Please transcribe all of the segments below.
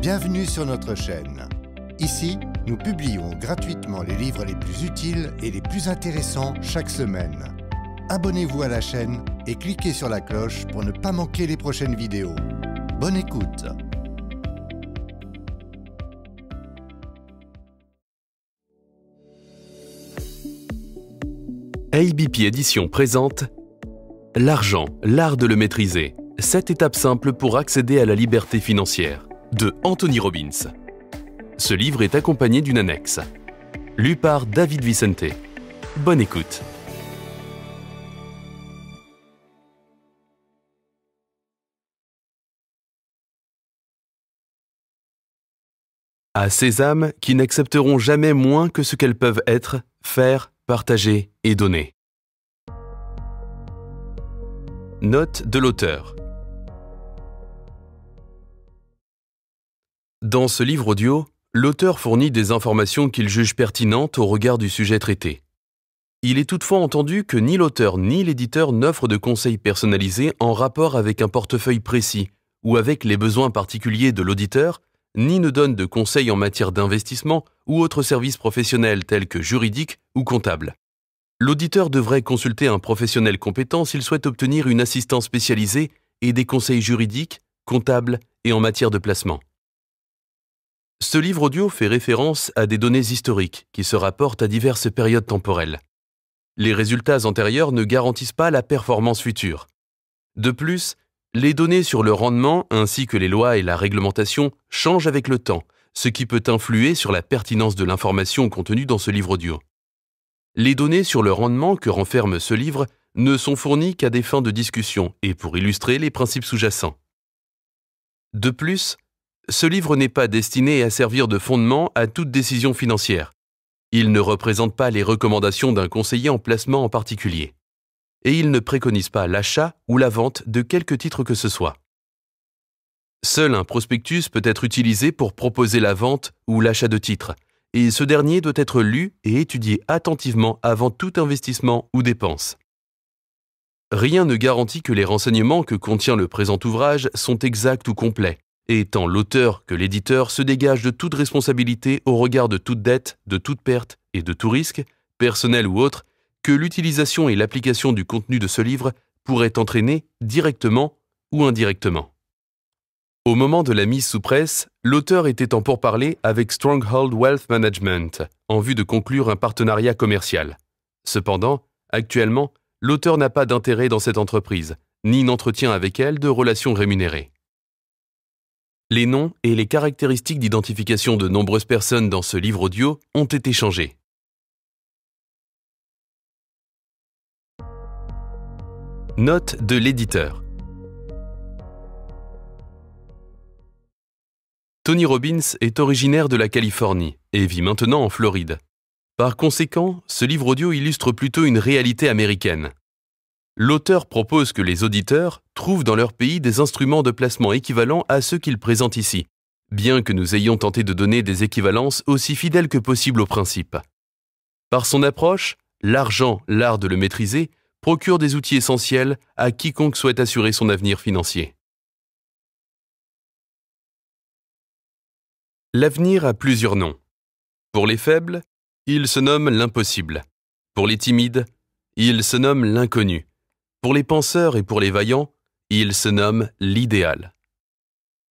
Bienvenue sur notre chaîne. Ici, nous publions gratuitement les livres les plus utiles et les plus intéressants chaque semaine. Abonnez-vous à la chaîne et cliquez sur la cloche pour ne pas manquer les prochaines vidéos. Bonne écoute ABP Édition présente L'argent, l'art de le maîtriser. 7 étapes simples pour accéder à la liberté financière de Anthony Robbins. Ce livre est accompagné d'une annexe, lue par David Vicente. Bonne écoute. À ces âmes qui n'accepteront jamais moins que ce qu'elles peuvent être, faire, partager et donner. Note de l'auteur. Dans ce livre audio, l'auteur fournit des informations qu'il juge pertinentes au regard du sujet traité. Il est toutefois entendu que ni l'auteur ni l'éditeur n'offrent de conseils personnalisés en rapport avec un portefeuille précis ou avec les besoins particuliers de l'auditeur, ni ne donnent de conseils en matière d'investissement ou autres services professionnels tels que juridiques ou comptables. L'auditeur devrait consulter un professionnel compétent s'il souhaite obtenir une assistance spécialisée et des conseils juridiques, comptables et en matière de placement. Ce livre audio fait référence à des données historiques qui se rapportent à diverses périodes temporelles. Les résultats antérieurs ne garantissent pas la performance future. De plus, les données sur le rendement ainsi que les lois et la réglementation changent avec le temps, ce qui peut influer sur la pertinence de l'information contenue dans ce livre audio. Les données sur le rendement que renferme ce livre ne sont fournies qu'à des fins de discussion et pour illustrer les principes sous-jacents. De plus, ce livre n'est pas destiné à servir de fondement à toute décision financière. Il ne représente pas les recommandations d'un conseiller en placement en particulier. Et il ne préconise pas l'achat ou la vente de quelque titre que ce soit. Seul un prospectus peut être utilisé pour proposer la vente ou l'achat de titres, et ce dernier doit être lu et étudié attentivement avant tout investissement ou dépense. Rien ne garantit que les renseignements que contient le présent ouvrage sont exacts ou complets, et tant l'auteur que l'éditeur se dégagent de toute responsabilité au regard de toute dette, de toute perte et de tout risque, personnel ou autre, que l'utilisation et l'application du contenu de ce livre pourraient entraîner directement ou indirectement. Au moment de la mise sous presse, l'auteur était en pourparlers avec Stronghold Wealth Management en vue de conclure un partenariat commercial. Cependant, actuellement, l'auteur n'a pas d'intérêt dans cette entreprise, ni n'entretient avec elle de relations rémunérées. Les noms et les caractéristiques d'identification de nombreuses personnes dans ce livre audio ont été changés. Note de l'éditeur Tony Robbins est originaire de la Californie et vit maintenant en Floride. Par conséquent, ce livre audio illustre plutôt une réalité américaine l'auteur propose que les auditeurs trouvent dans leur pays des instruments de placement équivalents à ceux qu'ils présentent ici, bien que nous ayons tenté de donner des équivalences aussi fidèles que possible au principe. Par son approche, l'argent, l'art de le maîtriser, procure des outils essentiels à quiconque souhaite assurer son avenir financier. L'avenir a plusieurs noms. Pour les faibles, il se nomme l'impossible. Pour les timides, il se nomme l'inconnu. Pour les penseurs et pour les vaillants, il se nomme l'idéal.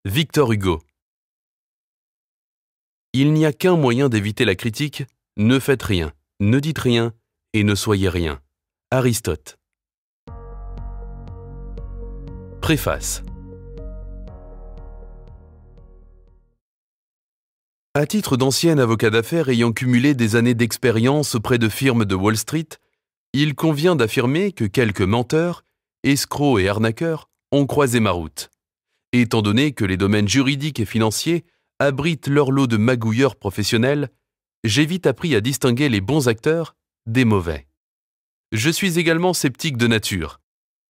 Victor Hugo Il n'y a qu'un moyen d'éviter la critique, ne faites rien, ne dites rien et ne soyez rien. Aristote Préface À titre d'ancien avocat d'affaires ayant cumulé des années d'expérience auprès de firmes de Wall Street, il convient d'affirmer que quelques menteurs, escrocs et arnaqueurs ont croisé ma route, étant donné que les domaines juridiques et financiers abritent leur lot de magouilleurs professionnels, j'ai vite appris à distinguer les bons acteurs des mauvais. Je suis également sceptique de nature.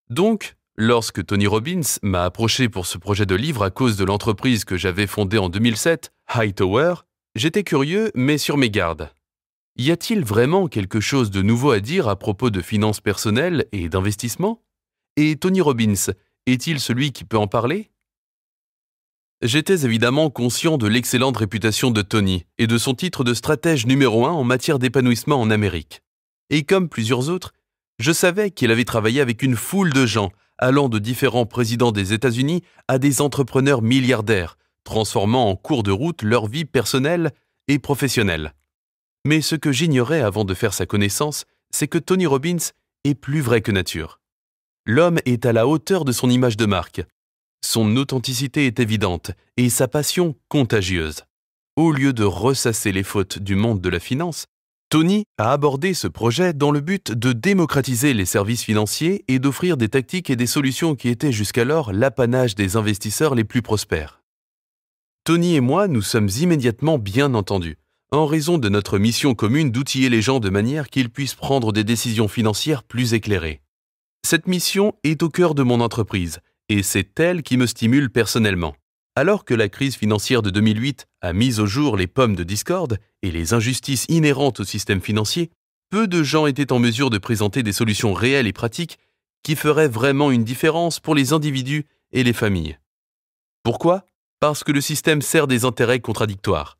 Donc, lorsque Tony Robbins m'a approché pour ce projet de livre à cause de l'entreprise que j'avais fondée en 2007, Hightower, j'étais curieux mais sur mes gardes y a-t-il vraiment quelque chose de nouveau à dire à propos de finances personnelles et d'investissement Et Tony Robbins est-il celui qui peut en parler J'étais évidemment conscient de l'excellente réputation de Tony et de son titre de stratège numéro un en matière d'épanouissement en Amérique. Et comme plusieurs autres, je savais qu'il avait travaillé avec une foule de gens, allant de différents présidents des États-Unis à des entrepreneurs milliardaires, transformant en cours de route leur vie personnelle et professionnelle. Mais ce que j'ignorais avant de faire sa connaissance, c'est que Tony Robbins est plus vrai que nature. L'homme est à la hauteur de son image de marque. Son authenticité est évidente et sa passion contagieuse. Au lieu de ressasser les fautes du monde de la finance, Tony a abordé ce projet dans le but de démocratiser les services financiers et d'offrir des tactiques et des solutions qui étaient jusqu'alors l'apanage des investisseurs les plus prospères. Tony et moi nous sommes immédiatement bien entendus en raison de notre mission commune d'outiller les gens de manière qu'ils puissent prendre des décisions financières plus éclairées. Cette mission est au cœur de mon entreprise, et c'est elle qui me stimule personnellement. Alors que la crise financière de 2008 a mis au jour les pommes de discorde et les injustices inhérentes au système financier, peu de gens étaient en mesure de présenter des solutions réelles et pratiques qui feraient vraiment une différence pour les individus et les familles. Pourquoi Parce que le système sert des intérêts contradictoires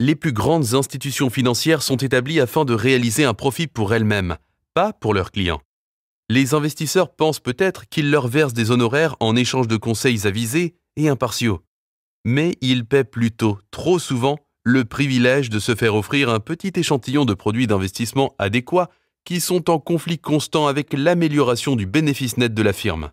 les plus grandes institutions financières sont établies afin de réaliser un profit pour elles-mêmes, pas pour leurs clients. Les investisseurs pensent peut-être qu'ils leur versent des honoraires en échange de conseils avisés et impartiaux. Mais ils paient plutôt, trop souvent, le privilège de se faire offrir un petit échantillon de produits d'investissement adéquats qui sont en conflit constant avec l'amélioration du bénéfice net de la firme.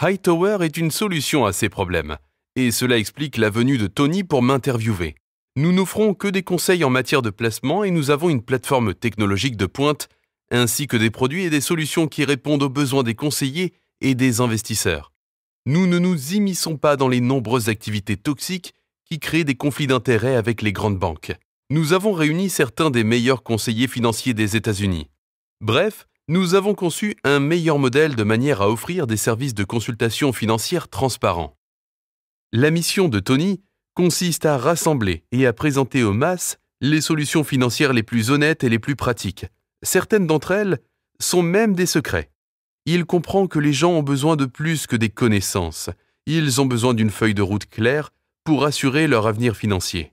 Hightower est une solution à ces problèmes, et cela explique la venue de Tony pour m'interviewer. Nous n'offrons que des conseils en matière de placement et nous avons une plateforme technologique de pointe, ainsi que des produits et des solutions qui répondent aux besoins des conseillers et des investisseurs. Nous ne nous immisçons pas dans les nombreuses activités toxiques qui créent des conflits d'intérêts avec les grandes banques. Nous avons réuni certains des meilleurs conseillers financiers des États-Unis. Bref, nous avons conçu un meilleur modèle de manière à offrir des services de consultation financière transparents. La mission de Tony consiste à rassembler et à présenter aux masses les solutions financières les plus honnêtes et les plus pratiques. Certaines d'entre elles sont même des secrets. Il comprend que les gens ont besoin de plus que des connaissances, ils ont besoin d'une feuille de route claire pour assurer leur avenir financier.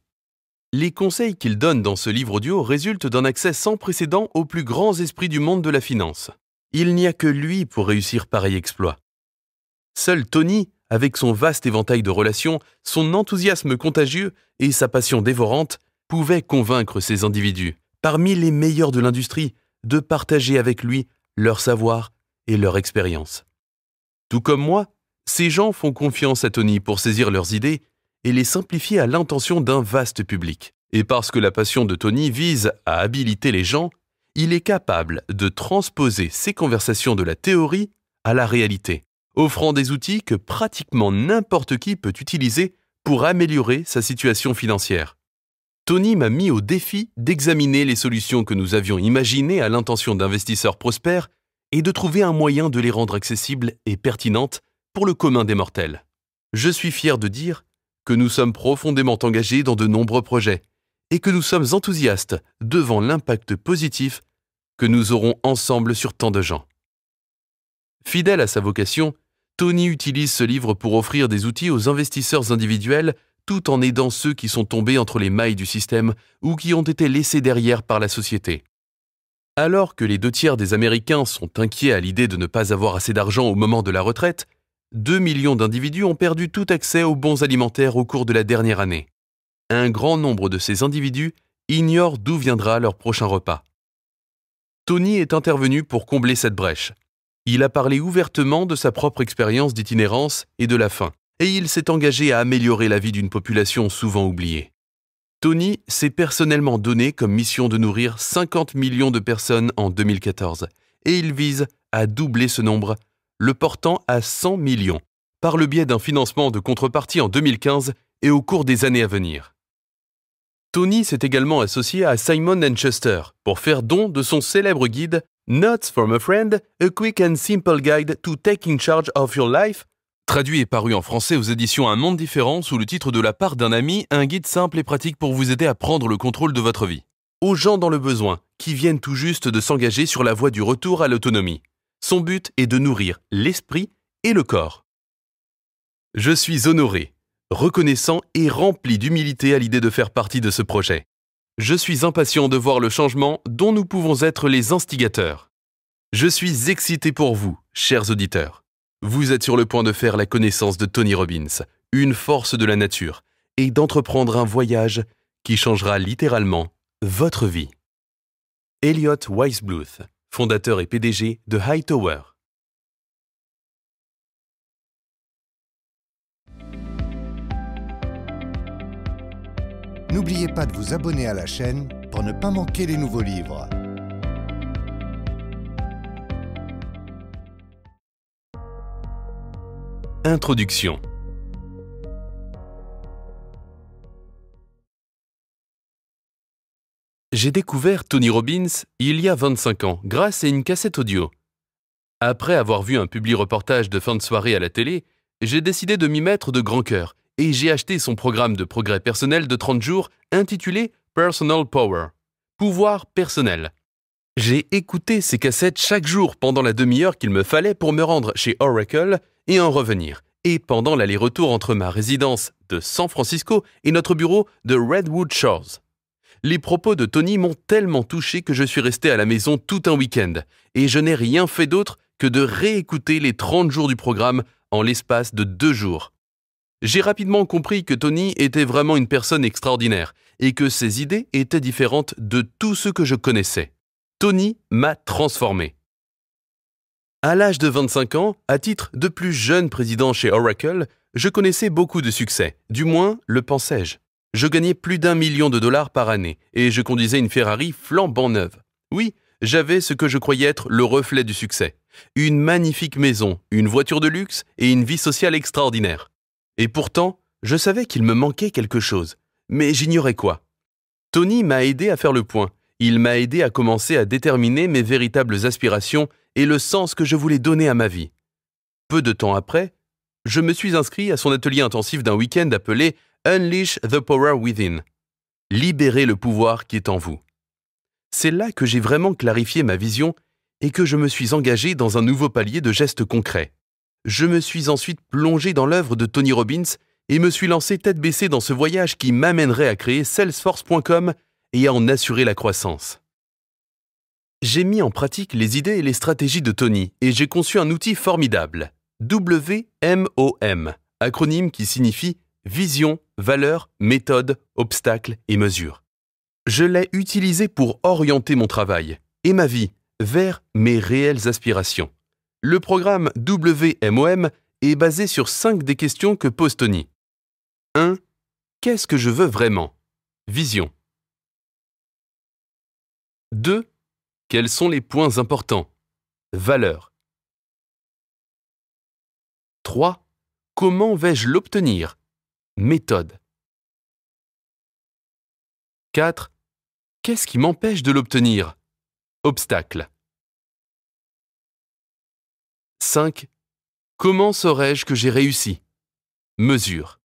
Les conseils qu'il donne dans ce livre audio résultent d'un accès sans précédent aux plus grands esprits du monde de la finance. Il n'y a que lui pour réussir pareil exploit. Seul Tony avec son vaste éventail de relations, son enthousiasme contagieux et sa passion dévorante, pouvait convaincre ces individus, parmi les meilleurs de l'industrie, de partager avec lui leur savoir et leur expérience. Tout comme moi, ces gens font confiance à Tony pour saisir leurs idées et les simplifier à l'intention d'un vaste public. Et parce que la passion de Tony vise à habiliter les gens, il est capable de transposer ses conversations de la théorie à la réalité offrant des outils que pratiquement n'importe qui peut utiliser pour améliorer sa situation financière. Tony m'a mis au défi d'examiner les solutions que nous avions imaginées à l'intention d'investisseurs prospères et de trouver un moyen de les rendre accessibles et pertinentes pour le commun des mortels. Je suis fier de dire que nous sommes profondément engagés dans de nombreux projets et que nous sommes enthousiastes devant l'impact positif que nous aurons ensemble sur tant de gens. Fidèle à sa vocation, Tony utilise ce livre pour offrir des outils aux investisseurs individuels tout en aidant ceux qui sont tombés entre les mailles du système ou qui ont été laissés derrière par la société. Alors que les deux tiers des Américains sont inquiets à l'idée de ne pas avoir assez d'argent au moment de la retraite, 2 millions d'individus ont perdu tout accès aux bons alimentaires au cours de la dernière année. Un grand nombre de ces individus ignorent d'où viendra leur prochain repas. Tony est intervenu pour combler cette brèche. Il a parlé ouvertement de sa propre expérience d'itinérance et de la faim, et il s'est engagé à améliorer la vie d'une population souvent oubliée. Tony s'est personnellement donné comme mission de nourrir 50 millions de personnes en 2014, et il vise à doubler ce nombre, le portant à 100 millions, par le biais d'un financement de contrepartie en 2015 et au cours des années à venir. Tony s'est également associé à Simon Chester pour faire don de son célèbre guide Notes from a Friend, a quick and simple guide to taking charge of your life. Traduit et paru en français aux éditions Un monde différent sous le titre de La part d'un ami, un guide simple et pratique pour vous aider à prendre le contrôle de votre vie. Aux gens dans le besoin, qui viennent tout juste de s'engager sur la voie du retour à l'autonomie. Son but est de nourrir l'esprit et le corps. Je suis honoré, reconnaissant et rempli d'humilité à l'idée de faire partie de ce projet. Je suis impatient de voir le changement dont nous pouvons être les instigateurs. Je suis excité pour vous, chers auditeurs. Vous êtes sur le point de faire la connaissance de Tony Robbins, une force de la nature, et d'entreprendre un voyage qui changera littéralement votre vie. Elliot Weisbluth, fondateur et PDG de Hightower. N'oubliez pas de vous abonner à la chaîne pour ne pas manquer les nouveaux livres. Introduction J'ai découvert Tony Robbins il y a 25 ans grâce à une cassette audio. Après avoir vu un public reportage de fin de soirée à la télé, j'ai décidé de m'y mettre de grand cœur et j'ai acheté son programme de progrès personnel de 30 jours intitulé Personal Power, pouvoir personnel. J'ai écouté ces cassettes chaque jour pendant la demi-heure qu'il me fallait pour me rendre chez Oracle et en revenir, et pendant l'aller-retour entre ma résidence de San Francisco et notre bureau de Redwood Shores. Les propos de Tony m'ont tellement touché que je suis resté à la maison tout un week-end, et je n'ai rien fait d'autre que de réécouter les 30 jours du programme en l'espace de deux jours. J'ai rapidement compris que Tony était vraiment une personne extraordinaire et que ses idées étaient différentes de tout ce que je connaissais. Tony m'a transformé. À l'âge de 25 ans, à titre de plus jeune président chez Oracle, je connaissais beaucoup de succès, du moins le pensais-je. Je gagnais plus d'un million de dollars par année et je conduisais une Ferrari flambant neuve. Oui, j'avais ce que je croyais être le reflet du succès. Une magnifique maison, une voiture de luxe et une vie sociale extraordinaire. Et pourtant, je savais qu'il me manquait quelque chose, mais j'ignorais quoi. Tony m'a aidé à faire le point, il m'a aidé à commencer à déterminer mes véritables aspirations et le sens que je voulais donner à ma vie. Peu de temps après, je me suis inscrit à son atelier intensif d'un week-end appelé Unleash the Power Within. Libérez le pouvoir qui est en vous. C'est là que j'ai vraiment clarifié ma vision et que je me suis engagé dans un nouveau palier de gestes concrets je me suis ensuite plongé dans l'œuvre de Tony Robbins et me suis lancé tête baissée dans ce voyage qui m'amènerait à créer salesforce.com et à en assurer la croissance. J'ai mis en pratique les idées et les stratégies de Tony et j'ai conçu un outil formidable, WMOM, acronyme qui signifie vision, valeur, méthode, obstacle et mesure. Je l'ai utilisé pour orienter mon travail et ma vie vers mes réelles aspirations. Le programme WMOM est basé sur cinq des questions que pose Tony. 1. Qu'est-ce que je veux vraiment Vision. 2. Quels sont les points importants Valeur. 3. Comment vais-je l'obtenir Méthode. 4. Qu'est-ce qui m'empêche de l'obtenir Obstacle. 5. Comment saurais-je que j'ai réussi Mesure.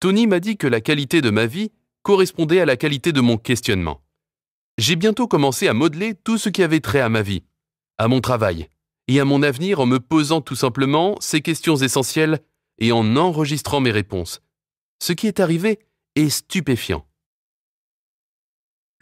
Tony m'a dit que la qualité de ma vie correspondait à la qualité de mon questionnement. J'ai bientôt commencé à modeler tout ce qui avait trait à ma vie, à mon travail et à mon avenir en me posant tout simplement ces questions essentielles et en enregistrant mes réponses. Ce qui est arrivé est stupéfiant.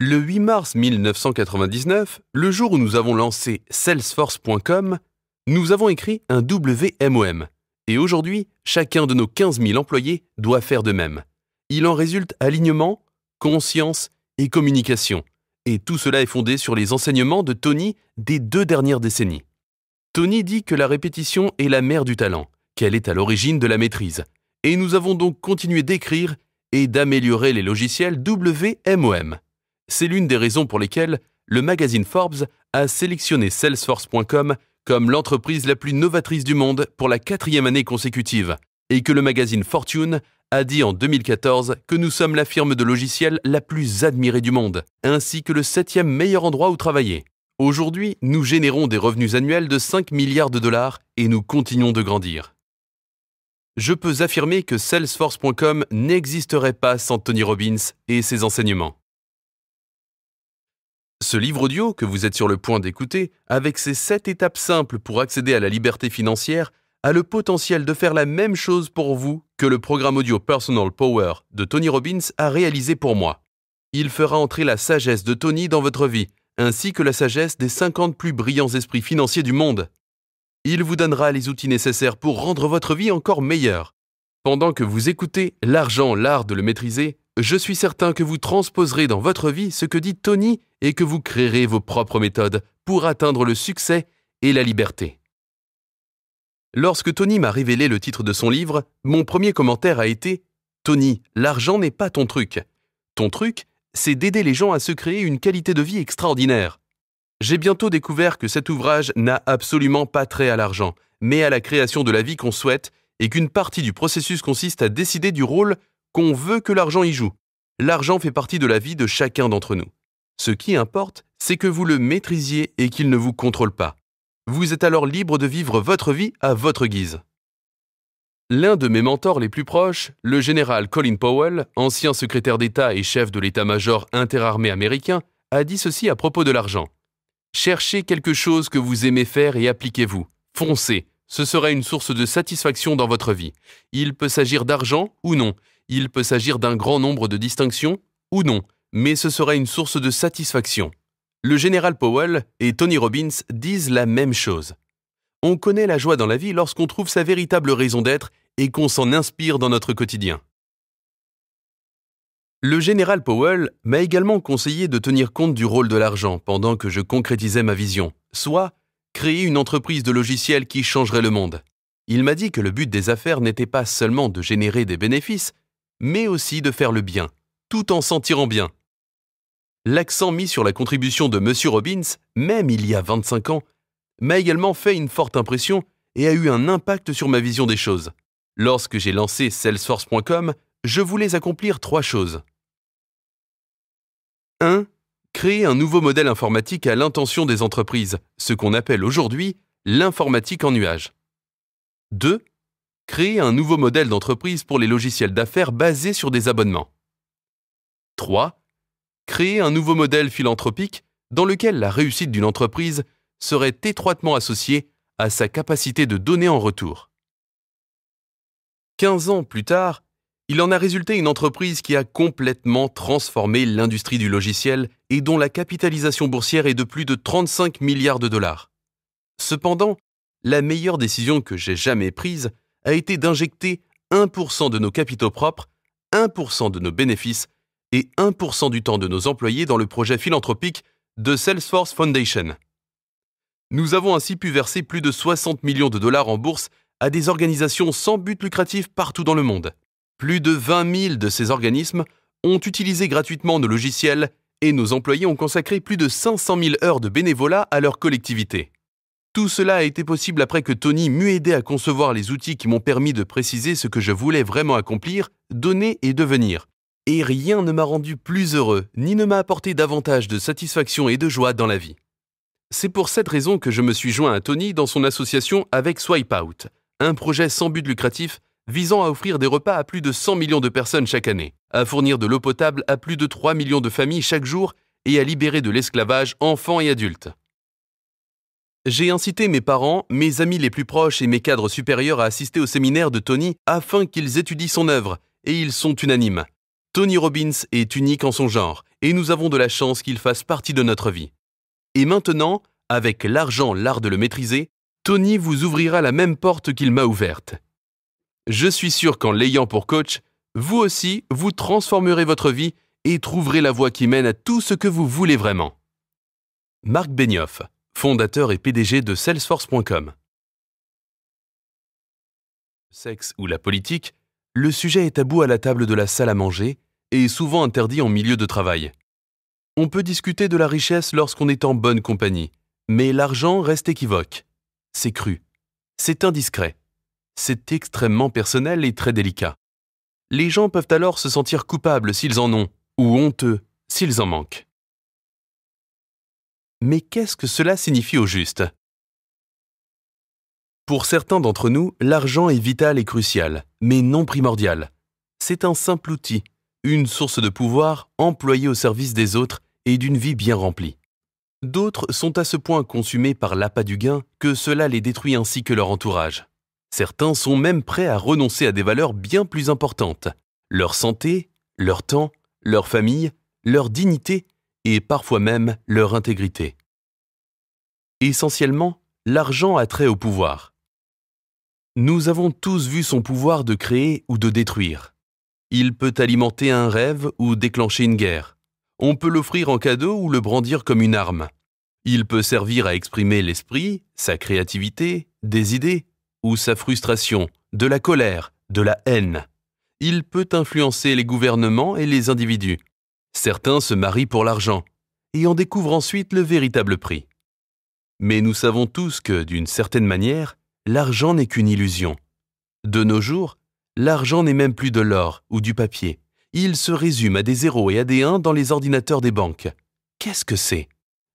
Le 8 mars 1999, le jour où nous avons lancé salesforce.com, nous avons écrit un WMOM. Et aujourd'hui, chacun de nos 15 000 employés doit faire de même. Il en résulte alignement, conscience et communication. Et tout cela est fondé sur les enseignements de Tony des deux dernières décennies. Tony dit que la répétition est la mère du talent, qu'elle est à l'origine de la maîtrise. Et nous avons donc continué d'écrire et d'améliorer les logiciels WMOM. C'est l'une des raisons pour lesquelles le magazine Forbes a sélectionné Salesforce.com comme l'entreprise la plus novatrice du monde pour la quatrième année consécutive, et que le magazine Fortune a dit en 2014 que nous sommes la firme de logiciels la plus admirée du monde, ainsi que le septième meilleur endroit où travailler. Aujourd'hui, nous générons des revenus annuels de 5 milliards de dollars et nous continuons de grandir. Je peux affirmer que Salesforce.com n'existerait pas sans Tony Robbins et ses enseignements. Ce livre audio que vous êtes sur le point d'écouter, avec ses 7 étapes simples pour accéder à la liberté financière, a le potentiel de faire la même chose pour vous que le programme audio Personal Power de Tony Robbins a réalisé pour moi. Il fera entrer la sagesse de Tony dans votre vie, ainsi que la sagesse des 50 plus brillants esprits financiers du monde. Il vous donnera les outils nécessaires pour rendre votre vie encore meilleure. Pendant que vous écoutez L'argent, l'art de le maîtriser, je suis certain que vous transposerez dans votre vie ce que dit Tony et que vous créerez vos propres méthodes pour atteindre le succès et la liberté. Lorsque Tony m'a révélé le titre de son livre, mon premier commentaire a été Tony, l'argent n'est pas ton truc. Ton truc, c'est d'aider les gens à se créer une qualité de vie extraordinaire. J'ai bientôt découvert que cet ouvrage n'a absolument pas trait à l'argent, mais à la création de la vie qu'on souhaite, et qu'une partie du processus consiste à décider du rôle qu'on veut que l'argent y joue. L'argent fait partie de la vie de chacun d'entre nous. Ce qui importe, c'est que vous le maîtrisiez et qu'il ne vous contrôle pas. Vous êtes alors libre de vivre votre vie à votre guise. L'un de mes mentors les plus proches, le général Colin Powell, ancien secrétaire d'État et chef de l'état-major interarmée américain, a dit ceci à propos de l'argent. Cherchez quelque chose que vous aimez faire et appliquez-vous. Foncez. Ce serait une source de satisfaction dans votre vie. Il peut s'agir d'argent ou non, il peut s'agir d'un grand nombre de distinctions ou non, mais ce serait une source de satisfaction. Le général Powell et Tony Robbins disent la même chose. On connaît la joie dans la vie lorsqu'on trouve sa véritable raison d'être et qu'on s'en inspire dans notre quotidien. Le général Powell m'a également conseillé de tenir compte du rôle de l'argent pendant que je concrétisais ma vision, soit créer une entreprise de logiciels qui changerait le monde. Il m'a dit que le but des affaires n'était pas seulement de générer des bénéfices, mais aussi de faire le bien, tout en s'en tirant bien. L'accent mis sur la contribution de M. Robbins, même il y a 25 ans, m'a également fait une forte impression et a eu un impact sur ma vision des choses. Lorsque j'ai lancé Salesforce.com, je voulais accomplir trois choses. 1. Créer un nouveau modèle informatique à l'intention des entreprises, ce qu'on appelle aujourd'hui l'informatique en nuage. 2. Créer un nouveau modèle d'entreprise pour les logiciels d'affaires basés sur des abonnements. 3. Créer un nouveau modèle philanthropique dans lequel la réussite d'une entreprise serait étroitement associée à sa capacité de donner en retour. 15 ans plus tard, il en a résulté une entreprise qui a complètement transformé l'industrie du logiciel et dont la capitalisation boursière est de plus de 35 milliards de dollars. Cependant, la meilleure décision que j'ai jamais prise a été d'injecter 1% de nos capitaux propres, 1% de nos bénéfices et 1% du temps de nos employés dans le projet philanthropique de Salesforce Foundation. Nous avons ainsi pu verser plus de 60 millions de dollars en bourse à des organisations sans but lucratif partout dans le monde. Plus de 20 000 de ces organismes ont utilisé gratuitement nos logiciels et nos employés ont consacré plus de 500 000 heures de bénévolat à leur collectivité. Tout cela a été possible après que Tony m'eût aidé à concevoir les outils qui m'ont permis de préciser ce que je voulais vraiment accomplir, donner et devenir. Et rien ne m'a rendu plus heureux, ni ne m'a apporté davantage de satisfaction et de joie dans la vie. C'est pour cette raison que je me suis joint à Tony dans son association avec Swipe Out, un projet sans but lucratif visant à offrir des repas à plus de 100 millions de personnes chaque année, à fournir de l'eau potable à plus de 3 millions de familles chaque jour et à libérer de l'esclavage enfants et adultes. J'ai incité mes parents, mes amis les plus proches et mes cadres supérieurs à assister au séminaire de Tony afin qu'ils étudient son œuvre, et ils sont unanimes. Tony Robbins est unique en son genre, et nous avons de la chance qu'il fasse partie de notre vie. Et maintenant, avec l'argent, l'art de le maîtriser, Tony vous ouvrira la même porte qu'il m'a ouverte. Je suis sûr qu'en l'ayant pour coach, vous aussi, vous transformerez votre vie et trouverez la voie qui mène à tout ce que vous voulez vraiment. Marc Benioff fondateur et PDG de Salesforce.com. Sexe ou la politique, le sujet est tabou à la table de la salle à manger et est souvent interdit en milieu de travail. On peut discuter de la richesse lorsqu'on est en bonne compagnie, mais l'argent reste équivoque. C'est cru. C'est indiscret. C'est extrêmement personnel et très délicat. Les gens peuvent alors se sentir coupables s'ils en ont, ou honteux s'ils en manquent. Mais qu'est-ce que cela signifie au juste Pour certains d'entre nous, l'argent est vital et crucial, mais non primordial. C'est un simple outil, une source de pouvoir employée au service des autres et d'une vie bien remplie. D'autres sont à ce point consumés par l'appât du gain que cela les détruit ainsi que leur entourage. Certains sont même prêts à renoncer à des valeurs bien plus importantes, leur santé, leur temps, leur famille, leur dignité et parfois même leur intégrité. Essentiellement, l'argent a trait au pouvoir. Nous avons tous vu son pouvoir de créer ou de détruire. Il peut alimenter un rêve ou déclencher une guerre. On peut l'offrir en cadeau ou le brandir comme une arme. Il peut servir à exprimer l'esprit, sa créativité, des idées, ou sa frustration, de la colère, de la haine. Il peut influencer les gouvernements et les individus. Certains se marient pour l'argent et en découvrent ensuite le véritable prix. Mais nous savons tous que, d'une certaine manière, l'argent n'est qu'une illusion. De nos jours, l'argent n'est même plus de l'or ou du papier. Il se résume à des zéros et à des 1 dans les ordinateurs des banques. Qu'est-ce que c'est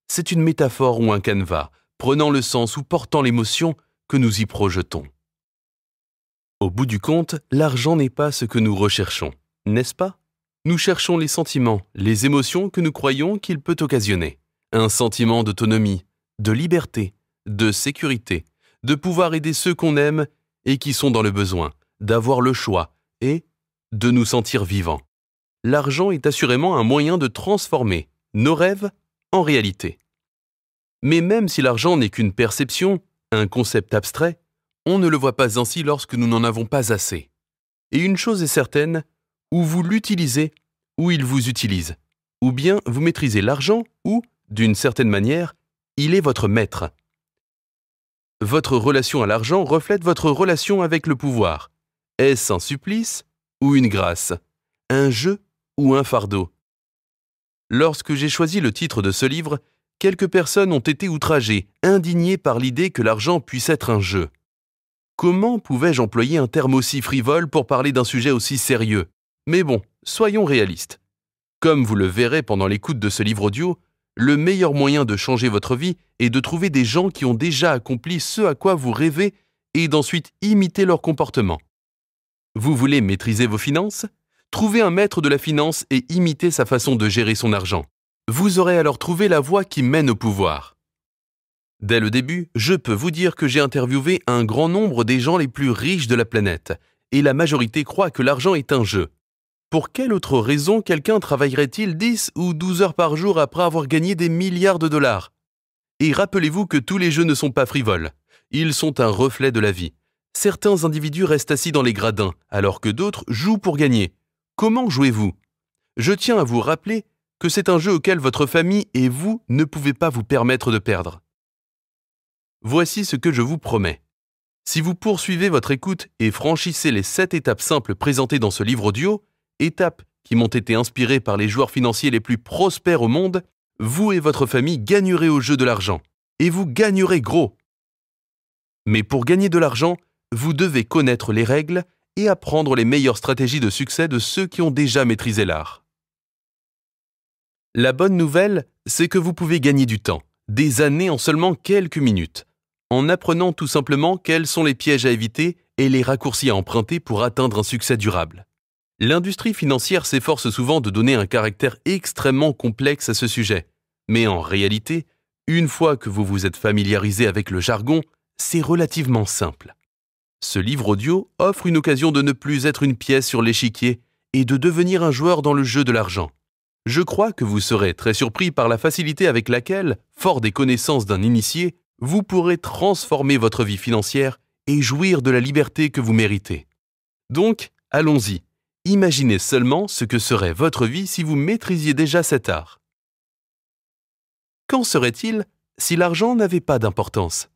C'est une métaphore ou un canevas, prenant le sens ou portant l'émotion que nous y projetons. Au bout du compte, l'argent n'est pas ce que nous recherchons, n'est-ce pas nous cherchons les sentiments, les émotions que nous croyons qu'il peut occasionner. Un sentiment d'autonomie, de liberté, de sécurité, de pouvoir aider ceux qu'on aime et qui sont dans le besoin, d'avoir le choix et de nous sentir vivants. L'argent est assurément un moyen de transformer nos rêves en réalité. Mais même si l'argent n'est qu'une perception, un concept abstrait, on ne le voit pas ainsi lorsque nous n'en avons pas assez. Et une chose est certaine, ou vous l'utilisez, ou il vous utilise, ou bien vous maîtrisez l'argent, ou, d'une certaine manière, il est votre maître. Votre relation à l'argent reflète votre relation avec le pouvoir. Est-ce un supplice ou une grâce Un jeu ou un fardeau Lorsque j'ai choisi le titre de ce livre, quelques personnes ont été outragées, indignées par l'idée que l'argent puisse être un jeu. Comment pouvais-je employer un terme aussi frivole pour parler d'un sujet aussi sérieux mais bon, soyons réalistes. Comme vous le verrez pendant l'écoute de ce livre audio, le meilleur moyen de changer votre vie est de trouver des gens qui ont déjà accompli ce à quoi vous rêvez et d'ensuite imiter leur comportement. Vous voulez maîtriser vos finances Trouvez un maître de la finance et imitez sa façon de gérer son argent. Vous aurez alors trouvé la voie qui mène au pouvoir. Dès le début, je peux vous dire que j'ai interviewé un grand nombre des gens les plus riches de la planète, et la majorité croit que l'argent est un jeu. Pour quelle autre raison quelqu'un travaillerait-il 10 ou 12 heures par jour après avoir gagné des milliards de dollars Et rappelez-vous que tous les jeux ne sont pas frivoles. Ils sont un reflet de la vie. Certains individus restent assis dans les gradins, alors que d'autres jouent pour gagner. Comment jouez-vous Je tiens à vous rappeler que c'est un jeu auquel votre famille et vous ne pouvez pas vous permettre de perdre. Voici ce que je vous promets. Si vous poursuivez votre écoute et franchissez les 7 étapes simples présentées dans ce livre audio, étapes qui m'ont été inspirées par les joueurs financiers les plus prospères au monde, vous et votre famille gagnerez au jeu de l'argent. Et vous gagnerez gros. Mais pour gagner de l'argent, vous devez connaître les règles et apprendre les meilleures stratégies de succès de ceux qui ont déjà maîtrisé l'art. La bonne nouvelle, c'est que vous pouvez gagner du temps, des années en seulement quelques minutes, en apprenant tout simplement quels sont les pièges à éviter et les raccourcis à emprunter pour atteindre un succès durable. L'industrie financière s'efforce souvent de donner un caractère extrêmement complexe à ce sujet, mais en réalité, une fois que vous vous êtes familiarisé avec le jargon, c'est relativement simple. Ce livre audio offre une occasion de ne plus être une pièce sur l'échiquier et de devenir un joueur dans le jeu de l'argent. Je crois que vous serez très surpris par la facilité avec laquelle, fort des connaissances d'un initié, vous pourrez transformer votre vie financière et jouir de la liberté que vous méritez. Donc, allons-y, Imaginez seulement ce que serait votre vie si vous maîtrisiez déjà cet art. Qu'en serait-il si l'argent n'avait pas d'importance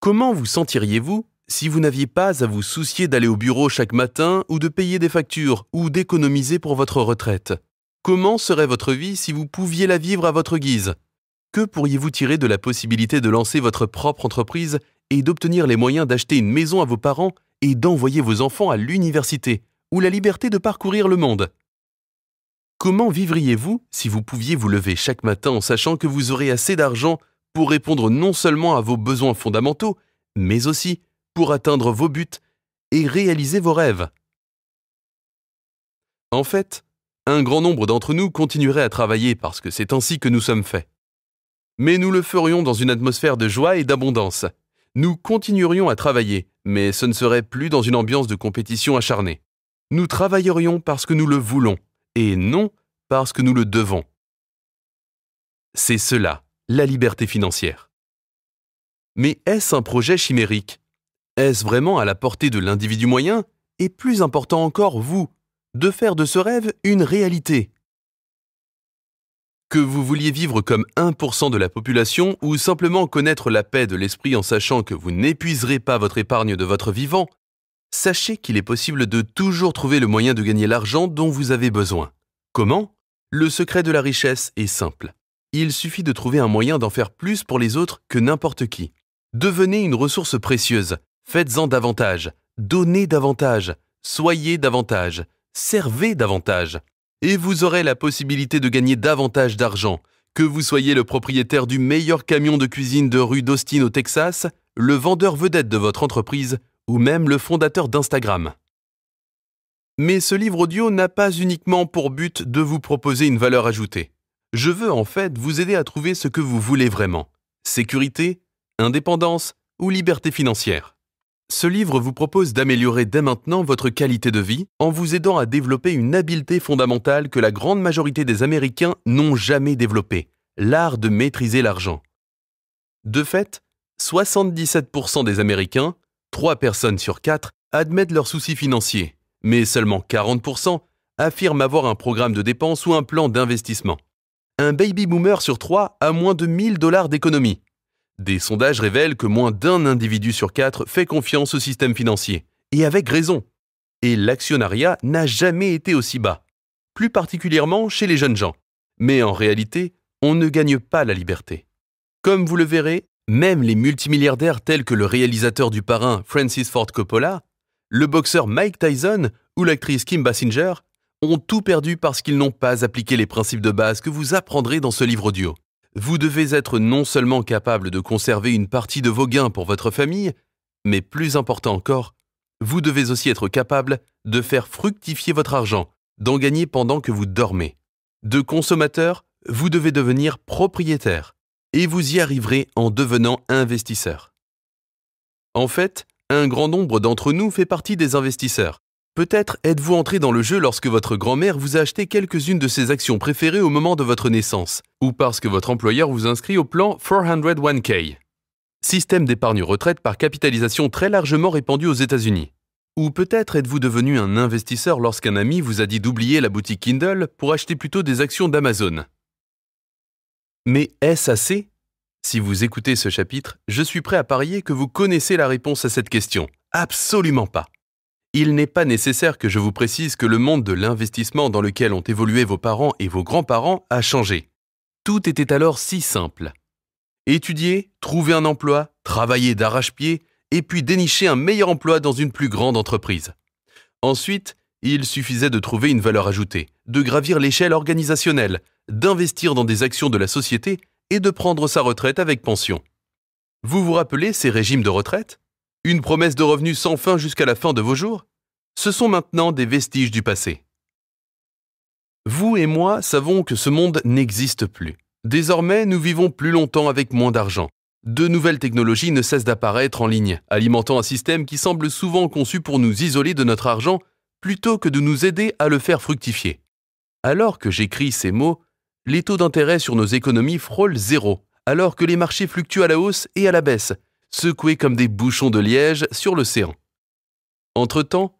Comment vous sentiriez-vous si vous n'aviez pas à vous soucier d'aller au bureau chaque matin ou de payer des factures ou d'économiser pour votre retraite Comment serait votre vie si vous pouviez la vivre à votre guise Que pourriez-vous tirer de la possibilité de lancer votre propre entreprise et d'obtenir les moyens d'acheter une maison à vos parents et d'envoyer vos enfants à l'université ou la liberté de parcourir le monde. Comment vivriez-vous si vous pouviez vous lever chaque matin en sachant que vous aurez assez d'argent pour répondre non seulement à vos besoins fondamentaux, mais aussi pour atteindre vos buts et réaliser vos rêves En fait, un grand nombre d'entre nous continuerait à travailler parce que c'est ainsi que nous sommes faits. Mais nous le ferions dans une atmosphère de joie et d'abondance. Nous continuerions à travailler, mais ce ne serait plus dans une ambiance de compétition acharnée nous travaillerions parce que nous le voulons et non parce que nous le devons. C'est cela, la liberté financière. Mais est-ce un projet chimérique Est-ce vraiment à la portée de l'individu moyen Et plus important encore, vous, de faire de ce rêve une réalité que vous vouliez vivre comme 1% de la population ou simplement connaître la paix de l'esprit en sachant que vous n'épuiserez pas votre épargne de votre vivant, sachez qu'il est possible de toujours trouver le moyen de gagner l'argent dont vous avez besoin. Comment Le secret de la richesse est simple. Il suffit de trouver un moyen d'en faire plus pour les autres que n'importe qui. Devenez une ressource précieuse, faites-en davantage, donnez davantage, soyez davantage, servez davantage. Et vous aurez la possibilité de gagner davantage d'argent, que vous soyez le propriétaire du meilleur camion de cuisine de rue d'Austin au Texas, le vendeur vedette de votre entreprise ou même le fondateur d'Instagram. Mais ce livre audio n'a pas uniquement pour but de vous proposer une valeur ajoutée. Je veux en fait vous aider à trouver ce que vous voulez vraiment. Sécurité, indépendance ou liberté financière. Ce livre vous propose d'améliorer dès maintenant votre qualité de vie en vous aidant à développer une habileté fondamentale que la grande majorité des Américains n'ont jamais développée, l'art de maîtriser l'argent. De fait, 77% des Américains 3 personnes sur 4 admettent leurs soucis financiers, mais seulement 40% affirment avoir un programme de dépenses ou un plan d'investissement. Un baby boomer sur 3 a moins de 1000 dollars d'économie. Des sondages révèlent que moins d'un individu sur 4 fait confiance au système financier, et avec raison. Et l'actionnariat n'a jamais été aussi bas, plus particulièrement chez les jeunes gens. Mais en réalité, on ne gagne pas la liberté. Comme vous le verrez, même les multimilliardaires tels que le réalisateur du parrain Francis Ford Coppola, le boxeur Mike Tyson ou l'actrice Kim Basinger ont tout perdu parce qu'ils n'ont pas appliqué les principes de base que vous apprendrez dans ce livre audio. Vous devez être non seulement capable de conserver une partie de vos gains pour votre famille, mais plus important encore, vous devez aussi être capable de faire fructifier votre argent, d'en gagner pendant que vous dormez. De consommateur, vous devez devenir propriétaire et vous y arriverez en devenant investisseur. En fait, un grand nombre d'entre nous fait partie des investisseurs. Peut-être êtes-vous entré dans le jeu lorsque votre grand-mère vous a acheté quelques-unes de ses actions préférées au moment de votre naissance, ou parce que votre employeur vous inscrit au plan 401k, système d'épargne retraite par capitalisation très largement répandu aux États-Unis. Ou peut-être êtes-vous devenu un investisseur lorsqu'un ami vous a dit d'oublier la boutique Kindle pour acheter plutôt des actions d'Amazon. Mais est-ce assez Si vous écoutez ce chapitre, je suis prêt à parier que vous connaissez la réponse à cette question. Absolument pas. Il n'est pas nécessaire que je vous précise que le monde de l'investissement dans lequel ont évolué vos parents et vos grands-parents a changé. Tout était alors si simple. Étudier, trouver un emploi, travailler d'arrache-pied, et puis dénicher un meilleur emploi dans une plus grande entreprise. Ensuite, il suffisait de trouver une valeur ajoutée, de gravir l'échelle organisationnelle, d'investir dans des actions de la société et de prendre sa retraite avec pension. Vous vous rappelez ces régimes de retraite Une promesse de revenus sans fin jusqu'à la fin de vos jours Ce sont maintenant des vestiges du passé. Vous et moi savons que ce monde n'existe plus. Désormais, nous vivons plus longtemps avec moins d'argent. De nouvelles technologies ne cessent d'apparaître en ligne, alimentant un système qui semble souvent conçu pour nous isoler de notre argent plutôt que de nous aider à le faire fructifier. Alors que j'écris ces mots, les taux d'intérêt sur nos économies frôlent zéro, alors que les marchés fluctuent à la hausse et à la baisse, secoués comme des bouchons de liège sur l'océan. Entre-temps,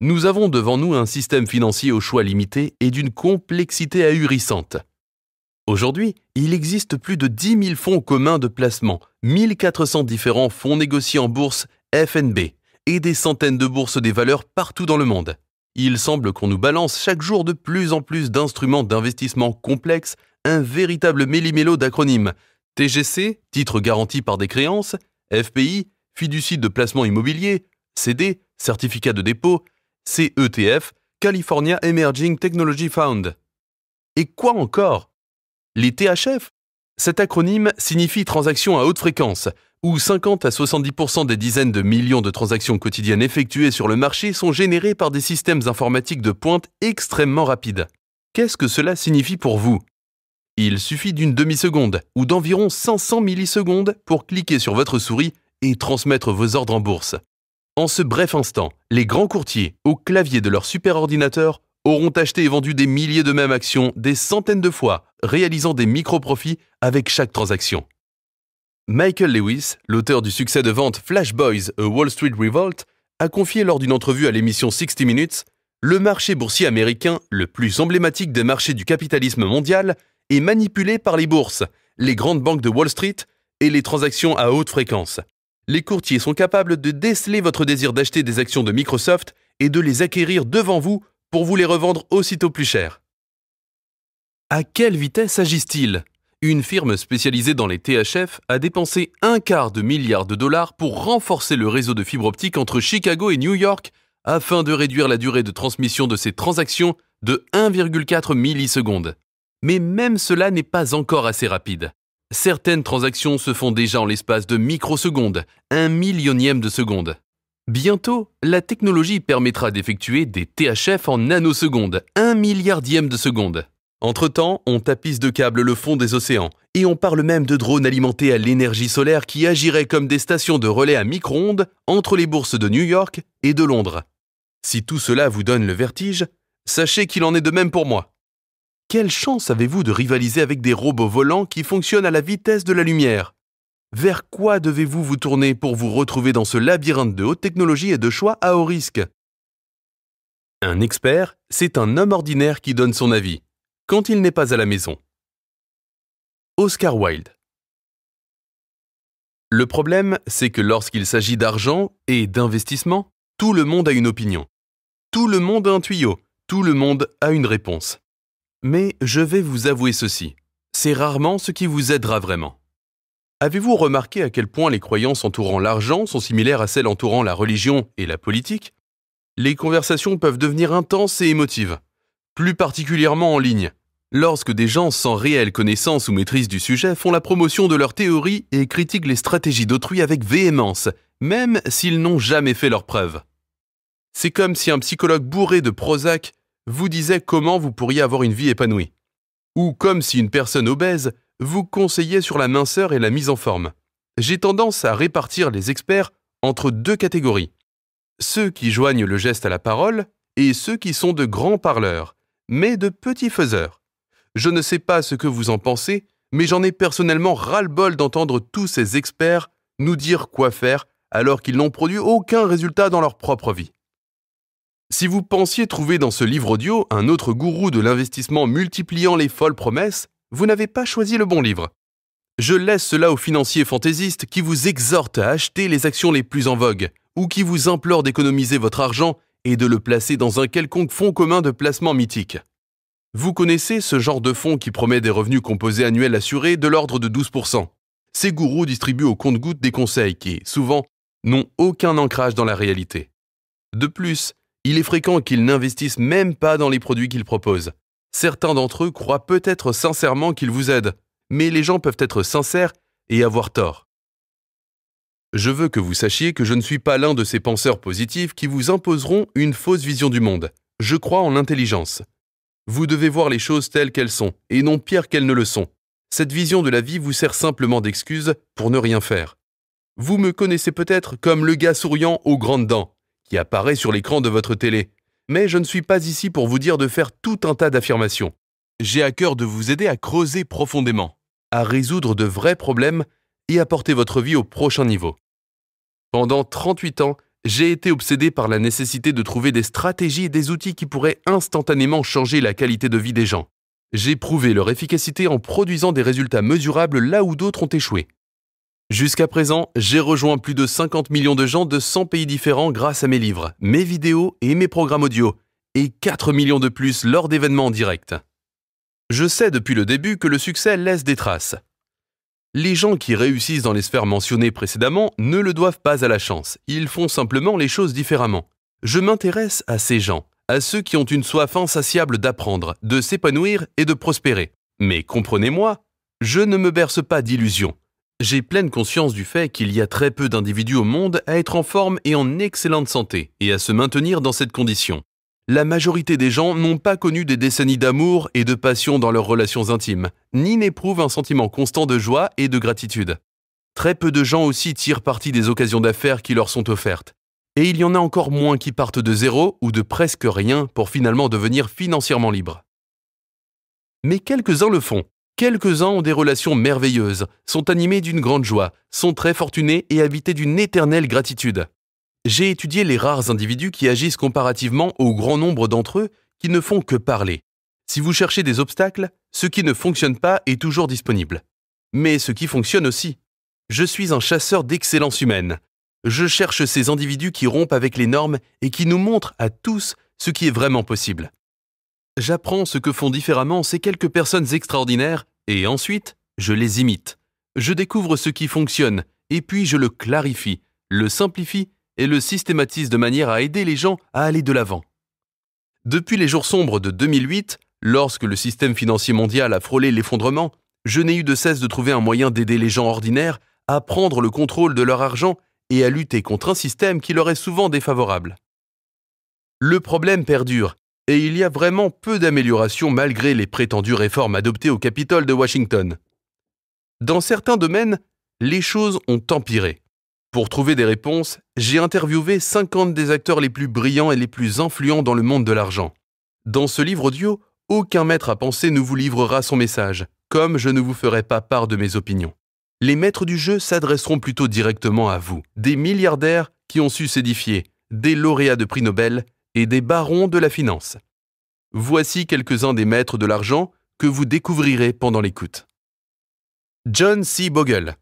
nous avons devant nous un système financier aux choix limités et d'une complexité ahurissante. Aujourd'hui, il existe plus de 10 000 fonds communs de placement, 1400 différents fonds négociés en bourse FNB et des centaines de bourses des valeurs partout dans le monde. Il semble qu'on nous balance chaque jour de plus en plus d'instruments d'investissement complexes, un véritable méli d'acronymes. TGC, titre garanti par des créances, FPI, fiducie de placement immobilier, CD, certificat de dépôt, CETF, California Emerging Technology Fund. Et quoi encore Les THF, cet acronyme signifie transaction à haute fréquence, où 50 à 70% des dizaines de millions de transactions quotidiennes effectuées sur le marché sont générées par des systèmes informatiques de pointe extrêmement rapides. Qu'est-ce que cela signifie pour vous Il suffit d'une demi-seconde ou d'environ 500 millisecondes pour cliquer sur votre souris et transmettre vos ordres en bourse. En ce bref instant, les grands courtiers, au clavier de leur superordinateur, auront acheté et vendu des milliers de mêmes actions des centaines de fois, réalisant des micro-profits avec chaque transaction. Michael Lewis, l'auteur du succès de vente Flash Boys A Wall Street Revolt, a confié lors d'une entrevue à l'émission 60 Minutes Le marché boursier américain, le plus emblématique des marchés du capitalisme mondial, est manipulé par les bourses, les grandes banques de Wall Street et les transactions à haute fréquence. Les courtiers sont capables de déceler votre désir d'acheter des actions de Microsoft et de les acquérir devant vous pour vous les revendre aussitôt plus cher. À quelle vitesse agissent-ils Une firme spécialisée dans les THF a dépensé un quart de milliard de dollars pour renforcer le réseau de fibre optique entre Chicago et New York afin de réduire la durée de transmission de ces transactions de 1,4 millisecondes. Mais même cela n'est pas encore assez rapide. Certaines transactions se font déjà en l'espace de microsecondes, un millionième de seconde. Bientôt, la technologie permettra d'effectuer des THF en nanosecondes, un milliardième de seconde. Entre-temps, on tapisse de câbles le fond des océans, et on parle même de drones alimentés à l'énergie solaire qui agiraient comme des stations de relais à micro-ondes entre les bourses de New York et de Londres. Si tout cela vous donne le vertige, sachez qu'il en est de même pour moi. Quelle chance avez-vous de rivaliser avec des robots volants qui fonctionnent à la vitesse de la lumière vers quoi devez-vous vous tourner pour vous retrouver dans ce labyrinthe de haute technologie et de choix à haut risque Un expert, c'est un homme ordinaire qui donne son avis, quand il n'est pas à la maison. Oscar Wilde Le problème, c'est que lorsqu'il s'agit d'argent et d'investissement, tout le monde a une opinion. Tout le monde a un tuyau, tout le monde a une réponse. Mais je vais vous avouer ceci, c'est rarement ce qui vous aidera vraiment. Avez-vous remarqué à quel point les croyances entourant l'argent sont similaires à celles entourant la religion et la politique Les conversations peuvent devenir intenses et émotives, plus particulièrement en ligne, lorsque des gens sans réelle connaissance ou maîtrise du sujet font la promotion de leurs théories et critiquent les stratégies d'autrui avec véhémence, même s'ils n'ont jamais fait leurs preuves. C'est comme si un psychologue bourré de Prozac vous disait comment vous pourriez avoir une vie épanouie ou comme si une personne obèse vous conseillait sur la minceur et la mise en forme. J'ai tendance à répartir les experts entre deux catégories. Ceux qui joignent le geste à la parole et ceux qui sont de grands parleurs, mais de petits faiseurs. Je ne sais pas ce que vous en pensez, mais j'en ai personnellement ras-le-bol d'entendre tous ces experts nous dire quoi faire alors qu'ils n'ont produit aucun résultat dans leur propre vie. Si vous pensiez trouver dans ce livre audio un autre gourou de l'investissement multipliant les folles promesses, vous n'avez pas choisi le bon livre. Je laisse cela aux financiers fantaisistes qui vous exhortent à acheter les actions les plus en vogue, ou qui vous implorent d'économiser votre argent et de le placer dans un quelconque fonds commun de placement mythique. Vous connaissez ce genre de fonds qui promet des revenus composés annuels assurés de l'ordre de 12%. Ces gourous distribuent au compte goutte des conseils qui, souvent, n'ont aucun ancrage dans la réalité. De plus, il est fréquent qu'ils n'investissent même pas dans les produits qu'ils proposent. Certains d'entre eux croient peut-être sincèrement qu'ils vous aident, mais les gens peuvent être sincères et avoir tort. Je veux que vous sachiez que je ne suis pas l'un de ces penseurs positifs qui vous imposeront une fausse vision du monde. Je crois en l'intelligence. Vous devez voir les choses telles qu'elles sont, et non pire qu'elles ne le sont. Cette vision de la vie vous sert simplement d'excuse pour ne rien faire. Vous me connaissez peut-être comme le gars souriant aux grandes dents qui apparaît sur l'écran de votre télé. Mais je ne suis pas ici pour vous dire de faire tout un tas d'affirmations. J'ai à cœur de vous aider à creuser profondément, à résoudre de vrais problèmes et à porter votre vie au prochain niveau. Pendant 38 ans, j'ai été obsédé par la nécessité de trouver des stratégies et des outils qui pourraient instantanément changer la qualité de vie des gens. J'ai prouvé leur efficacité en produisant des résultats mesurables là où d'autres ont échoué. Jusqu'à présent, j'ai rejoint plus de 50 millions de gens de 100 pays différents grâce à mes livres, mes vidéos et mes programmes audio, et 4 millions de plus lors d'événements en direct. Je sais depuis le début que le succès laisse des traces. Les gens qui réussissent dans les sphères mentionnées précédemment ne le doivent pas à la chance, ils font simplement les choses différemment. Je m'intéresse à ces gens, à ceux qui ont une soif insatiable d'apprendre, de s'épanouir et de prospérer. Mais comprenez-moi, je ne me berce pas d'illusions. J'ai pleine conscience du fait qu'il y a très peu d'individus au monde à être en forme et en excellente santé, et à se maintenir dans cette condition. La majorité des gens n'ont pas connu des décennies d'amour et de passion dans leurs relations intimes, ni n'éprouvent un sentiment constant de joie et de gratitude. Très peu de gens aussi tirent parti des occasions d'affaires qui leur sont offertes. Et il y en a encore moins qui partent de zéro ou de presque rien pour finalement devenir financièrement libres. Mais quelques-uns le font, Quelques-uns ont des relations merveilleuses, sont animés d'une grande joie, sont très fortunés et habités d'une éternelle gratitude. J'ai étudié les rares individus qui agissent comparativement au grand nombre d'entre eux qui ne font que parler. Si vous cherchez des obstacles, ce qui ne fonctionne pas est toujours disponible. Mais ce qui fonctionne aussi. Je suis un chasseur d'excellence humaine. Je cherche ces individus qui rompent avec les normes et qui nous montrent à tous ce qui est vraiment possible. J'apprends ce que font différemment ces quelques personnes extraordinaires et ensuite, je les imite. Je découvre ce qui fonctionne et puis je le clarifie, le simplifie et le systématise de manière à aider les gens à aller de l'avant. Depuis les jours sombres de 2008, lorsque le système financier mondial a frôlé l'effondrement, je n'ai eu de cesse de trouver un moyen d'aider les gens ordinaires à prendre le contrôle de leur argent et à lutter contre un système qui leur est souvent défavorable. Le problème perdure et il y a vraiment peu d'améliorations malgré les prétendues réformes adoptées au Capitole de Washington. Dans certains domaines, les choses ont empiré. Pour trouver des réponses, j'ai interviewé 50 des acteurs les plus brillants et les plus influents dans le monde de l'argent. Dans ce livre audio, aucun maître à penser ne vous livrera son message, comme je ne vous ferai pas part de mes opinions. Les maîtres du jeu s'adresseront plutôt directement à vous, des milliardaires qui ont su s'édifier, des lauréats de prix Nobel et des barons de la finance. Voici quelques-uns des maîtres de l'argent que vous découvrirez pendant l'écoute. John C. Bogle,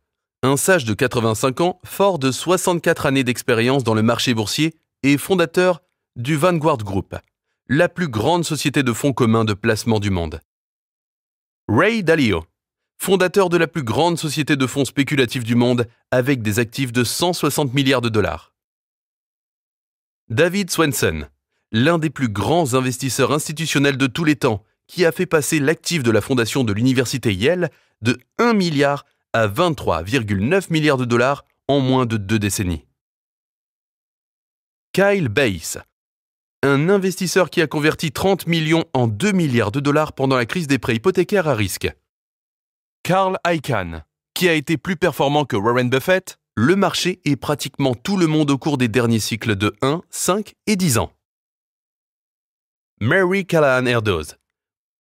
un sage de 85 ans, fort de 64 années d'expérience dans le marché boursier et fondateur du Vanguard Group, la plus grande société de fonds communs de placement du monde. Ray Dalio, fondateur de la plus grande société de fonds spéculatifs du monde avec des actifs de 160 milliards de dollars. David Swenson, l'un des plus grands investisseurs institutionnels de tous les temps, qui a fait passer l'actif de la fondation de l'université Yale de 1 milliard à 23,9 milliards de dollars en moins de deux décennies. Kyle Bass, un investisseur qui a converti 30 millions en 2 milliards de dollars pendant la crise des prêts hypothécaires à risque. Carl Icahn, qui a été plus performant que Warren Buffett, le marché et pratiquement tout le monde au cours des derniers cycles de 1, 5 et 10 ans. Mary Callahan erdos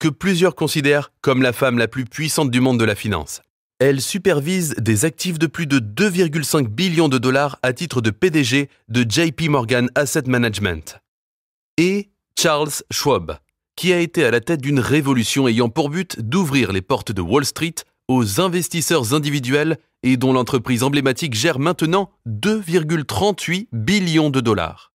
que plusieurs considèrent comme la femme la plus puissante du monde de la finance. Elle supervise des actifs de plus de 2,5 billions de dollars à titre de PDG de JP Morgan Asset Management. Et Charles Schwab, qui a été à la tête d'une révolution ayant pour but d'ouvrir les portes de Wall Street aux investisseurs individuels et dont l'entreprise emblématique gère maintenant 2,38 billions de dollars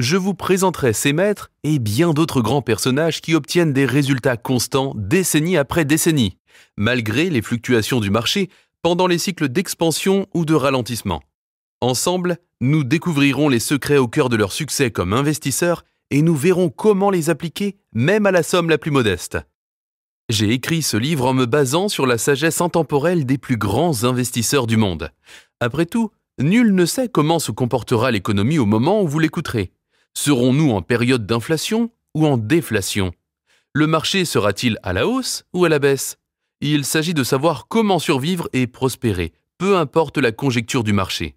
je vous présenterai ces maîtres et bien d'autres grands personnages qui obtiennent des résultats constants décennie après décennie, malgré les fluctuations du marché pendant les cycles d'expansion ou de ralentissement. Ensemble, nous découvrirons les secrets au cœur de leur succès comme investisseurs et nous verrons comment les appliquer même à la somme la plus modeste. J'ai écrit ce livre en me basant sur la sagesse intemporelle des plus grands investisseurs du monde. Après tout, nul ne sait comment se comportera l'économie au moment où vous l'écouterez. Serons-nous en période d'inflation ou en déflation Le marché sera-t-il à la hausse ou à la baisse Il s'agit de savoir comment survivre et prospérer, peu importe la conjecture du marché.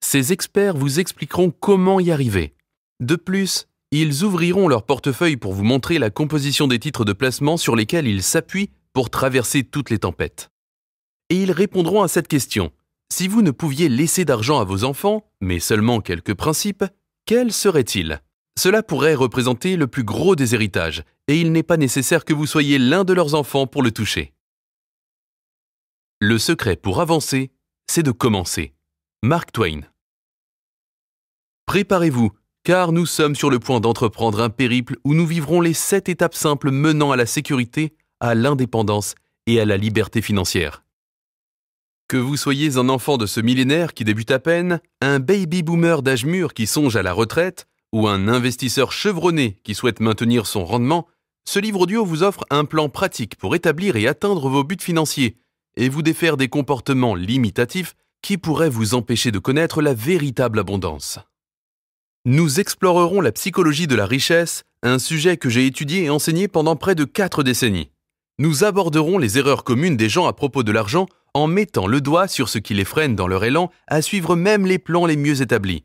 Ces experts vous expliqueront comment y arriver. De plus, ils ouvriront leur portefeuille pour vous montrer la composition des titres de placement sur lesquels ils s'appuient pour traverser toutes les tempêtes. Et ils répondront à cette question. Si vous ne pouviez laisser d'argent à vos enfants, mais seulement quelques principes, quel serait-il Cela pourrait représenter le plus gros des héritages, et il n'est pas nécessaire que vous soyez l'un de leurs enfants pour le toucher. Le secret pour avancer, c'est de commencer. Mark Twain. Préparez-vous, car nous sommes sur le point d'entreprendre un périple où nous vivrons les sept étapes simples menant à la sécurité, à l'indépendance et à la liberté financière. Que vous soyez un enfant de ce millénaire qui débute à peine, un baby boomer d'âge mûr qui songe à la retraite, ou un investisseur chevronné qui souhaite maintenir son rendement, ce livre audio vous offre un plan pratique pour établir et atteindre vos buts financiers et vous défaire des comportements limitatifs qui pourraient vous empêcher de connaître la véritable abondance. Nous explorerons la psychologie de la richesse, un sujet que j'ai étudié et enseigné pendant près de quatre décennies. Nous aborderons les erreurs communes des gens à propos de l'argent en mettant le doigt sur ce qui les freine dans leur élan à suivre même les plans les mieux établis.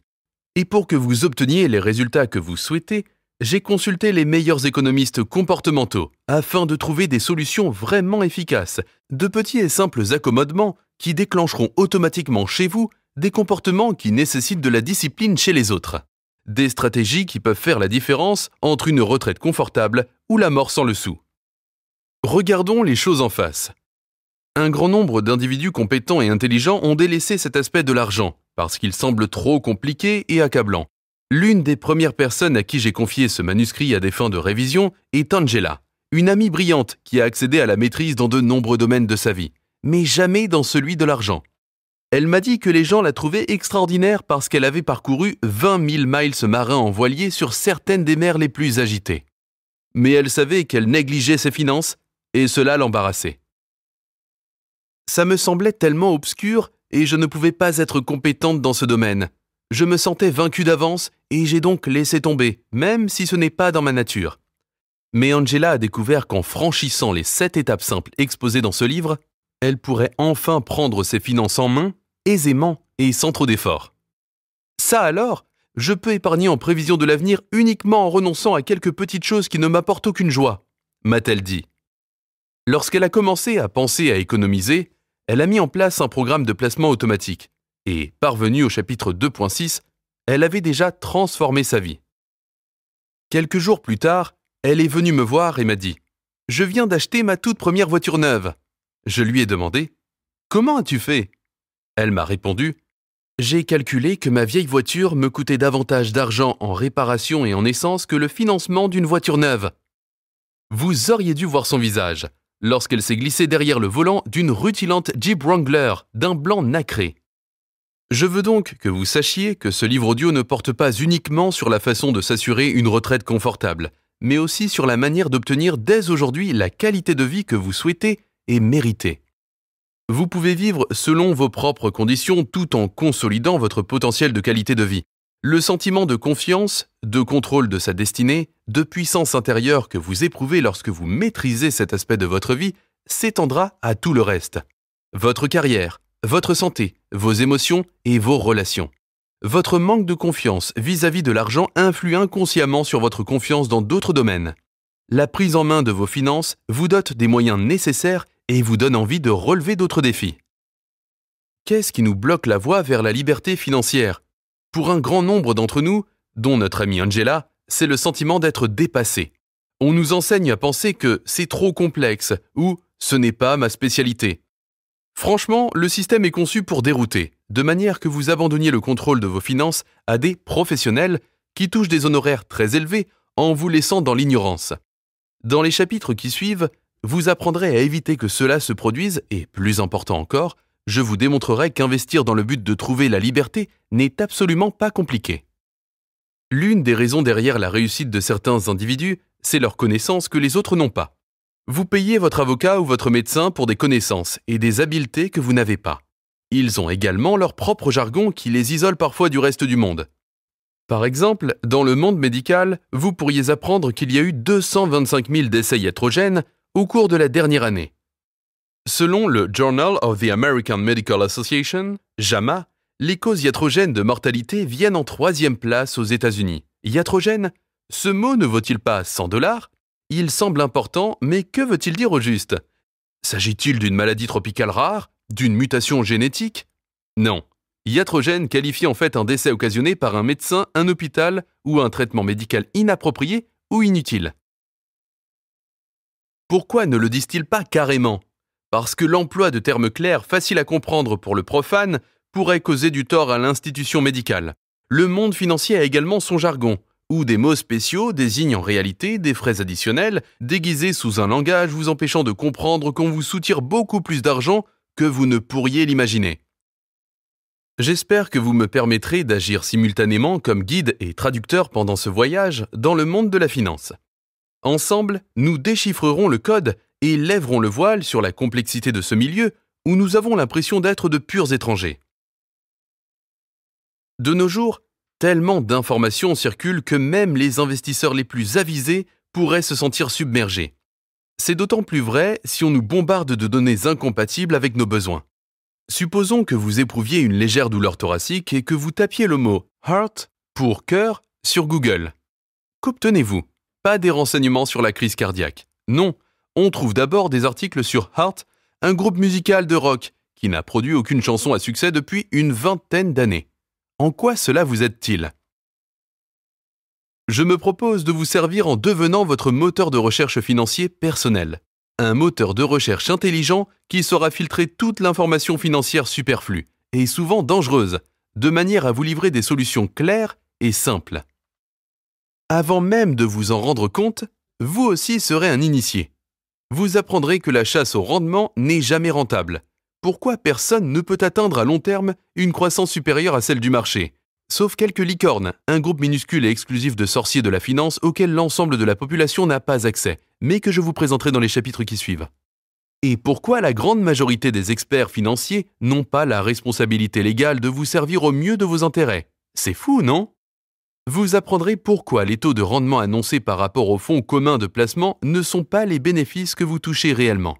Et pour que vous obteniez les résultats que vous souhaitez, j'ai consulté les meilleurs économistes comportementaux afin de trouver des solutions vraiment efficaces, de petits et simples accommodements qui déclencheront automatiquement chez vous des comportements qui nécessitent de la discipline chez les autres. Des stratégies qui peuvent faire la différence entre une retraite confortable ou la mort sans le sou. Regardons les choses en face. Un grand nombre d'individus compétents et intelligents ont délaissé cet aspect de l'argent parce qu'il semble trop compliqué et accablant. L'une des premières personnes à qui j'ai confié ce manuscrit à des fins de révision est Angela, une amie brillante qui a accédé à la maîtrise dans de nombreux domaines de sa vie, mais jamais dans celui de l'argent. Elle m'a dit que les gens la trouvaient extraordinaire parce qu'elle avait parcouru 20 000 miles marins en voilier sur certaines des mers les plus agitées. Mais elle savait qu'elle négligeait ses finances, et cela l'embarrassait. Ça me semblait tellement obscur et je ne pouvais pas être compétente dans ce domaine. Je me sentais vaincue d'avance et j'ai donc laissé tomber, même si ce n'est pas dans ma nature. Mais Angela a découvert qu'en franchissant les sept étapes simples exposées dans ce livre, elle pourrait enfin prendre ses finances en main, aisément et sans trop d'efforts. Ça alors, je peux épargner en prévision de l'avenir uniquement en renonçant à quelques petites choses qui ne m'apportent aucune joie, m'a-t-elle dit. Lorsqu'elle a commencé à penser à économiser, elle a mis en place un programme de placement automatique, et parvenue au chapitre 2.6, elle avait déjà transformé sa vie. Quelques jours plus tard, elle est venue me voir et m'a dit ⁇ Je viens d'acheter ma toute première voiture neuve ⁇ Je lui ai demandé ⁇ Comment as-tu fait ?⁇ Elle m'a répondu ⁇ J'ai calculé que ma vieille voiture me coûtait davantage d'argent en réparation et en essence que le financement d'une voiture neuve. Vous auriez dû voir son visage lorsqu'elle s'est glissée derrière le volant d'une rutilante Jeep Wrangler d'un blanc nacré. Je veux donc que vous sachiez que ce livre audio ne porte pas uniquement sur la façon de s'assurer une retraite confortable, mais aussi sur la manière d'obtenir dès aujourd'hui la qualité de vie que vous souhaitez et méritez. Vous pouvez vivre selon vos propres conditions tout en consolidant votre potentiel de qualité de vie. Le sentiment de confiance, de contrôle de sa destinée de puissance intérieure que vous éprouvez lorsque vous maîtrisez cet aspect de votre vie s'étendra à tout le reste. Votre carrière, votre santé, vos émotions et vos relations. Votre manque de confiance vis-à-vis de l'argent influe inconsciemment sur votre confiance dans d'autres domaines. La prise en main de vos finances vous dote des moyens nécessaires et vous donne envie de relever d'autres défis. Qu'est-ce qui nous bloque la voie vers la liberté financière Pour un grand nombre d'entre nous, dont notre amie Angela, c'est le sentiment d'être dépassé. On nous enseigne à penser que c'est trop complexe ou ce n'est pas ma spécialité. Franchement, le système est conçu pour dérouter, de manière que vous abandonniez le contrôle de vos finances à des professionnels qui touchent des honoraires très élevés en vous laissant dans l'ignorance. Dans les chapitres qui suivent, vous apprendrez à éviter que cela se produise et, plus important encore, je vous démontrerai qu'investir dans le but de trouver la liberté n'est absolument pas compliqué. L'une des raisons derrière la réussite de certains individus, c'est leur connaissance que les autres n'ont pas. Vous payez votre avocat ou votre médecin pour des connaissances et des habiletés que vous n'avez pas. Ils ont également leur propre jargon qui les isole parfois du reste du monde. Par exemple, dans le monde médical, vous pourriez apprendre qu'il y a eu 225 000 décès iatrogènes au cours de la dernière année. Selon le Journal of the American Medical Association, JAMA, les causes iatrogènes de mortalité viennent en troisième place aux États-Unis. Iatrogène Ce mot ne vaut-il pas 100 dollars Il semble important, mais que veut-il dire au juste S'agit-il d'une maladie tropicale rare D'une mutation génétique Non. Iatrogène qualifie en fait un décès occasionné par un médecin, un hôpital ou un traitement médical inapproprié ou inutile. Pourquoi ne le disent-ils pas carrément Parce que l'emploi de termes clairs faciles à comprendre pour le profane pourrait causer du tort à l'institution médicale. Le monde financier a également son jargon, où des mots spéciaux désignent en réalité des frais additionnels, déguisés sous un langage vous empêchant de comprendre qu'on vous soutire beaucoup plus d'argent que vous ne pourriez l'imaginer. J'espère que vous me permettrez d'agir simultanément comme guide et traducteur pendant ce voyage dans le monde de la finance. Ensemble, nous déchiffrerons le code et lèverons le voile sur la complexité de ce milieu où nous avons l'impression d'être de purs étrangers. De nos jours, tellement d'informations circulent que même les investisseurs les plus avisés pourraient se sentir submergés. C'est d'autant plus vrai si on nous bombarde de données incompatibles avec nos besoins. Supposons que vous éprouviez une légère douleur thoracique et que vous tapiez le mot heart pour cœur sur Google. Qu'obtenez-vous Pas des renseignements sur la crise cardiaque. Non, on trouve d'abord des articles sur Heart, un groupe musical de rock qui n'a produit aucune chanson à succès depuis une vingtaine d'années. En quoi cela vous aide-t-il Je me propose de vous servir en devenant votre moteur de recherche financier personnel. Un moteur de recherche intelligent qui saura filtrer toute l'information financière superflue et souvent dangereuse, de manière à vous livrer des solutions claires et simples. Avant même de vous en rendre compte, vous aussi serez un initié. Vous apprendrez que la chasse au rendement n'est jamais rentable, pourquoi personne ne peut atteindre à long terme une croissance supérieure à celle du marché Sauf quelques licornes, un groupe minuscule et exclusif de sorciers de la finance auquel l'ensemble de la population n'a pas accès, mais que je vous présenterai dans les chapitres qui suivent. Et pourquoi la grande majorité des experts financiers n'ont pas la responsabilité légale de vous servir au mieux de vos intérêts C'est fou, non Vous apprendrez pourquoi les taux de rendement annoncés par rapport aux fonds communs de placement ne sont pas les bénéfices que vous touchez réellement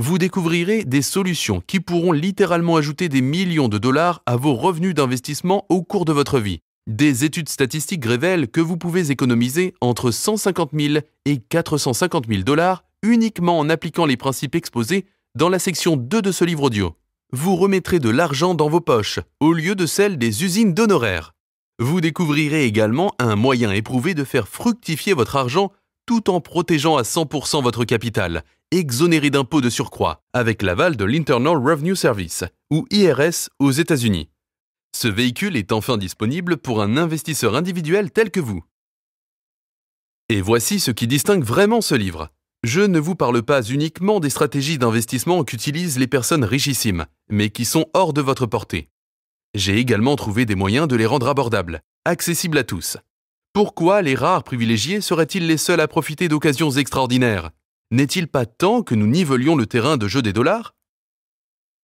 vous découvrirez des solutions qui pourront littéralement ajouter des millions de dollars à vos revenus d'investissement au cours de votre vie. Des études statistiques révèlent que vous pouvez économiser entre 150 000 et 450 000 dollars uniquement en appliquant les principes exposés dans la section 2 de ce livre audio. Vous remettrez de l'argent dans vos poches au lieu de celle des usines d'honoraires. Vous découvrirez également un moyen éprouvé de faire fructifier votre argent tout en protégeant à 100% votre capital exonéré d'impôts de surcroît, avec l'aval de l'Internal Revenue Service, ou IRS, aux États-Unis. Ce véhicule est enfin disponible pour un investisseur individuel tel que vous. Et voici ce qui distingue vraiment ce livre. Je ne vous parle pas uniquement des stratégies d'investissement qu'utilisent les personnes richissimes, mais qui sont hors de votre portée. J'ai également trouvé des moyens de les rendre abordables, accessibles à tous. Pourquoi les rares privilégiés seraient-ils les seuls à profiter d'occasions extraordinaires n'est-il pas temps que nous nivelions le terrain de jeu des dollars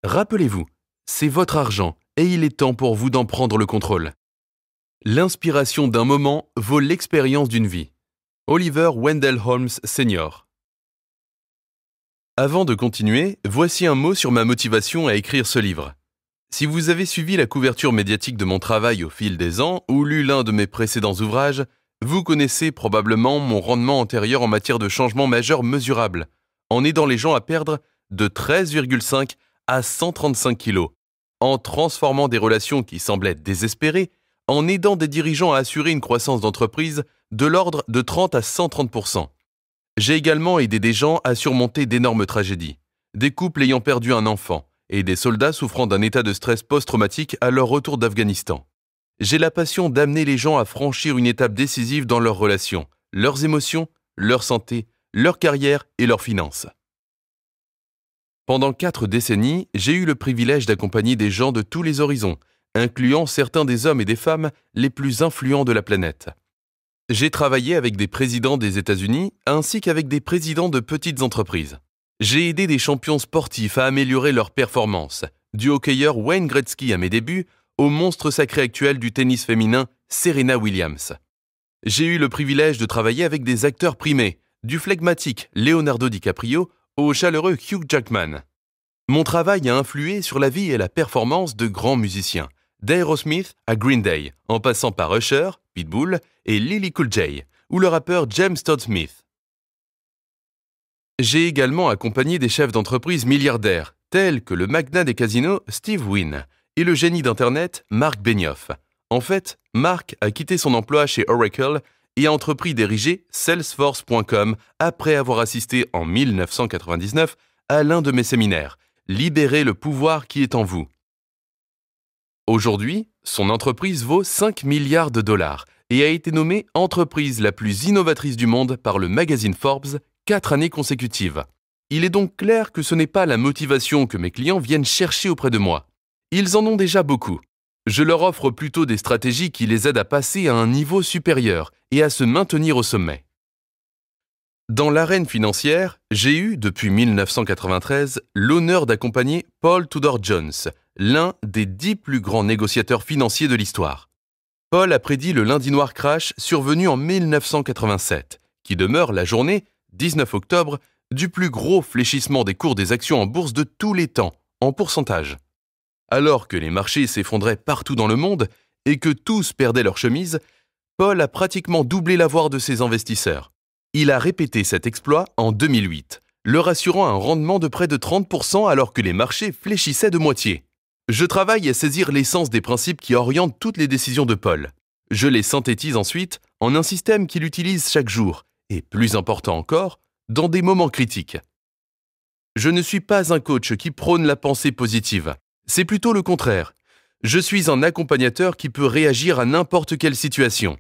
Rappelez-vous, c'est votre argent et il est temps pour vous d'en prendre le contrôle. L'inspiration d'un moment vaut l'expérience d'une vie. Oliver Wendell Holmes Sr. Avant de continuer, voici un mot sur ma motivation à écrire ce livre. Si vous avez suivi la couverture médiatique de mon travail au fil des ans ou lu l'un de mes précédents ouvrages, vous connaissez probablement mon rendement antérieur en matière de changement majeur mesurable, en aidant les gens à perdre de 13,5 à 135 kg, en transformant des relations qui semblaient désespérées, en aidant des dirigeants à assurer une croissance d'entreprise de l'ordre de 30 à 130 J'ai également aidé des gens à surmonter d'énormes tragédies, des couples ayant perdu un enfant et des soldats souffrant d'un état de stress post-traumatique à leur retour d'Afghanistan j'ai la passion d'amener les gens à franchir une étape décisive dans leurs relations, leurs émotions, leur santé, leur carrière et leurs finances. Pendant quatre décennies, j'ai eu le privilège d'accompagner des gens de tous les horizons, incluant certains des hommes et des femmes les plus influents de la planète. J'ai travaillé avec des présidents des États-Unis ainsi qu'avec des présidents de petites entreprises. J'ai aidé des champions sportifs à améliorer leurs performances, du hockeyeur Wayne Gretzky à mes débuts au monstre sacré actuel du tennis féminin, Serena Williams. J'ai eu le privilège de travailler avec des acteurs primés, du flegmatique Leonardo DiCaprio au chaleureux Hugh Jackman. Mon travail a influé sur la vie et la performance de grands musiciens, d'Aerosmith à Green Day, en passant par Usher, Pitbull et Lily Cool J, ou le rappeur James Todd Smith. J'ai également accompagné des chefs d'entreprise milliardaires, tels que le magnat des casinos Steve Wynn, et le génie d'Internet Marc Benioff. En fait, Marc a quitté son emploi chez Oracle et a entrepris d'ériger Salesforce.com après avoir assisté en 1999 à l'un de mes séminaires, Libérez le pouvoir qui est en vous. Aujourd'hui, son entreprise vaut 5 milliards de dollars et a été nommée entreprise la plus innovatrice du monde par le magazine Forbes quatre années consécutives. Il est donc clair que ce n'est pas la motivation que mes clients viennent chercher auprès de moi, ils en ont déjà beaucoup. Je leur offre plutôt des stratégies qui les aident à passer à un niveau supérieur et à se maintenir au sommet. Dans l'arène financière, j'ai eu, depuis 1993, l'honneur d'accompagner Paul Tudor Jones, l'un des dix plus grands négociateurs financiers de l'histoire. Paul a prédit le lundi noir crash survenu en 1987, qui demeure la journée, 19 octobre, du plus gros fléchissement des cours des actions en bourse de tous les temps, en pourcentage alors que les marchés s'effondraient partout dans le monde et que tous perdaient leur chemise, Paul a pratiquement doublé l'avoir de ses investisseurs. Il a répété cet exploit en 2008, leur assurant un rendement de près de 30% alors que les marchés fléchissaient de moitié. Je travaille à saisir l'essence des principes qui orientent toutes les décisions de Paul. Je les synthétise ensuite en un système qu'il utilise chaque jour, et plus important encore, dans des moments critiques. Je ne suis pas un coach qui prône la pensée positive. C'est plutôt le contraire. Je suis un accompagnateur qui peut réagir à n'importe quelle situation.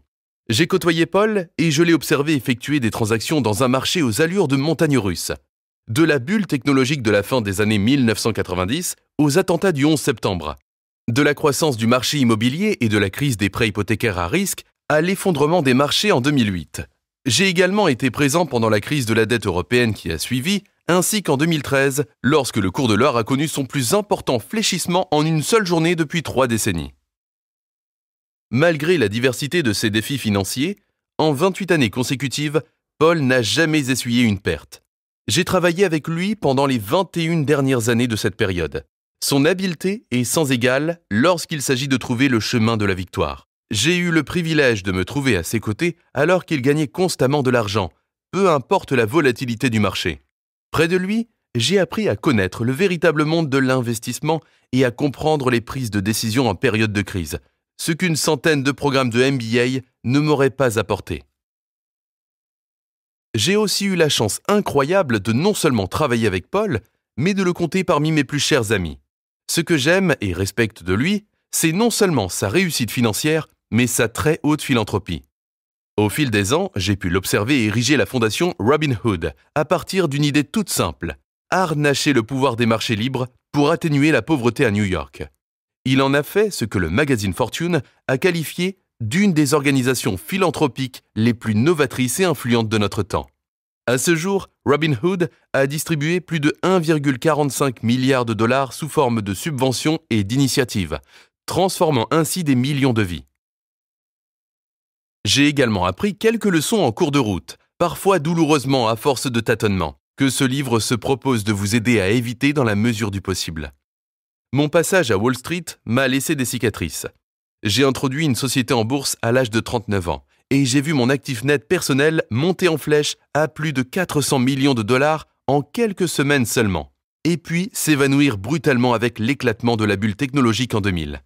J'ai côtoyé Paul et je l'ai observé effectuer des transactions dans un marché aux allures de montagne russe. De la bulle technologique de la fin des années 1990 aux attentats du 11 septembre. De la croissance du marché immobilier et de la crise des prêts hypothécaires à risque à l'effondrement des marchés en 2008. J'ai également été présent pendant la crise de la dette européenne qui a suivi, ainsi qu'en 2013, lorsque le cours de l'or a connu son plus important fléchissement en une seule journée depuis trois décennies. Malgré la diversité de ses défis financiers, en 28 années consécutives, Paul n'a jamais essuyé une perte. J'ai travaillé avec lui pendant les 21 dernières années de cette période. Son habileté est sans égale lorsqu'il s'agit de trouver le chemin de la victoire. J'ai eu le privilège de me trouver à ses côtés alors qu'il gagnait constamment de l'argent, peu importe la volatilité du marché. Près de lui, j'ai appris à connaître le véritable monde de l'investissement et à comprendre les prises de décision en période de crise, ce qu'une centaine de programmes de MBA ne m'auraient pas apporté. J'ai aussi eu la chance incroyable de non seulement travailler avec Paul, mais de le compter parmi mes plus chers amis. Ce que j'aime et respecte de lui, c'est non seulement sa réussite financière, mais sa très haute philanthropie. Au fil des ans, j'ai pu l'observer ériger la fondation Robin Hood à partir d'une idée toute simple harnacher le pouvoir des marchés libres pour atténuer la pauvreté à New York. Il en a fait ce que le magazine Fortune a qualifié d'une des organisations philanthropiques les plus novatrices et influentes de notre temps. À ce jour, Robin Hood a distribué plus de 1,45 milliard de dollars sous forme de subventions et d'initiatives, transformant ainsi des millions de vies. J'ai également appris quelques leçons en cours de route, parfois douloureusement à force de tâtonnements, que ce livre se propose de vous aider à éviter dans la mesure du possible. Mon passage à Wall Street m'a laissé des cicatrices. J'ai introduit une société en bourse à l'âge de 39 ans et j'ai vu mon actif net personnel monter en flèche à plus de 400 millions de dollars en quelques semaines seulement, et puis s'évanouir brutalement avec l'éclatement de la bulle technologique en 2000.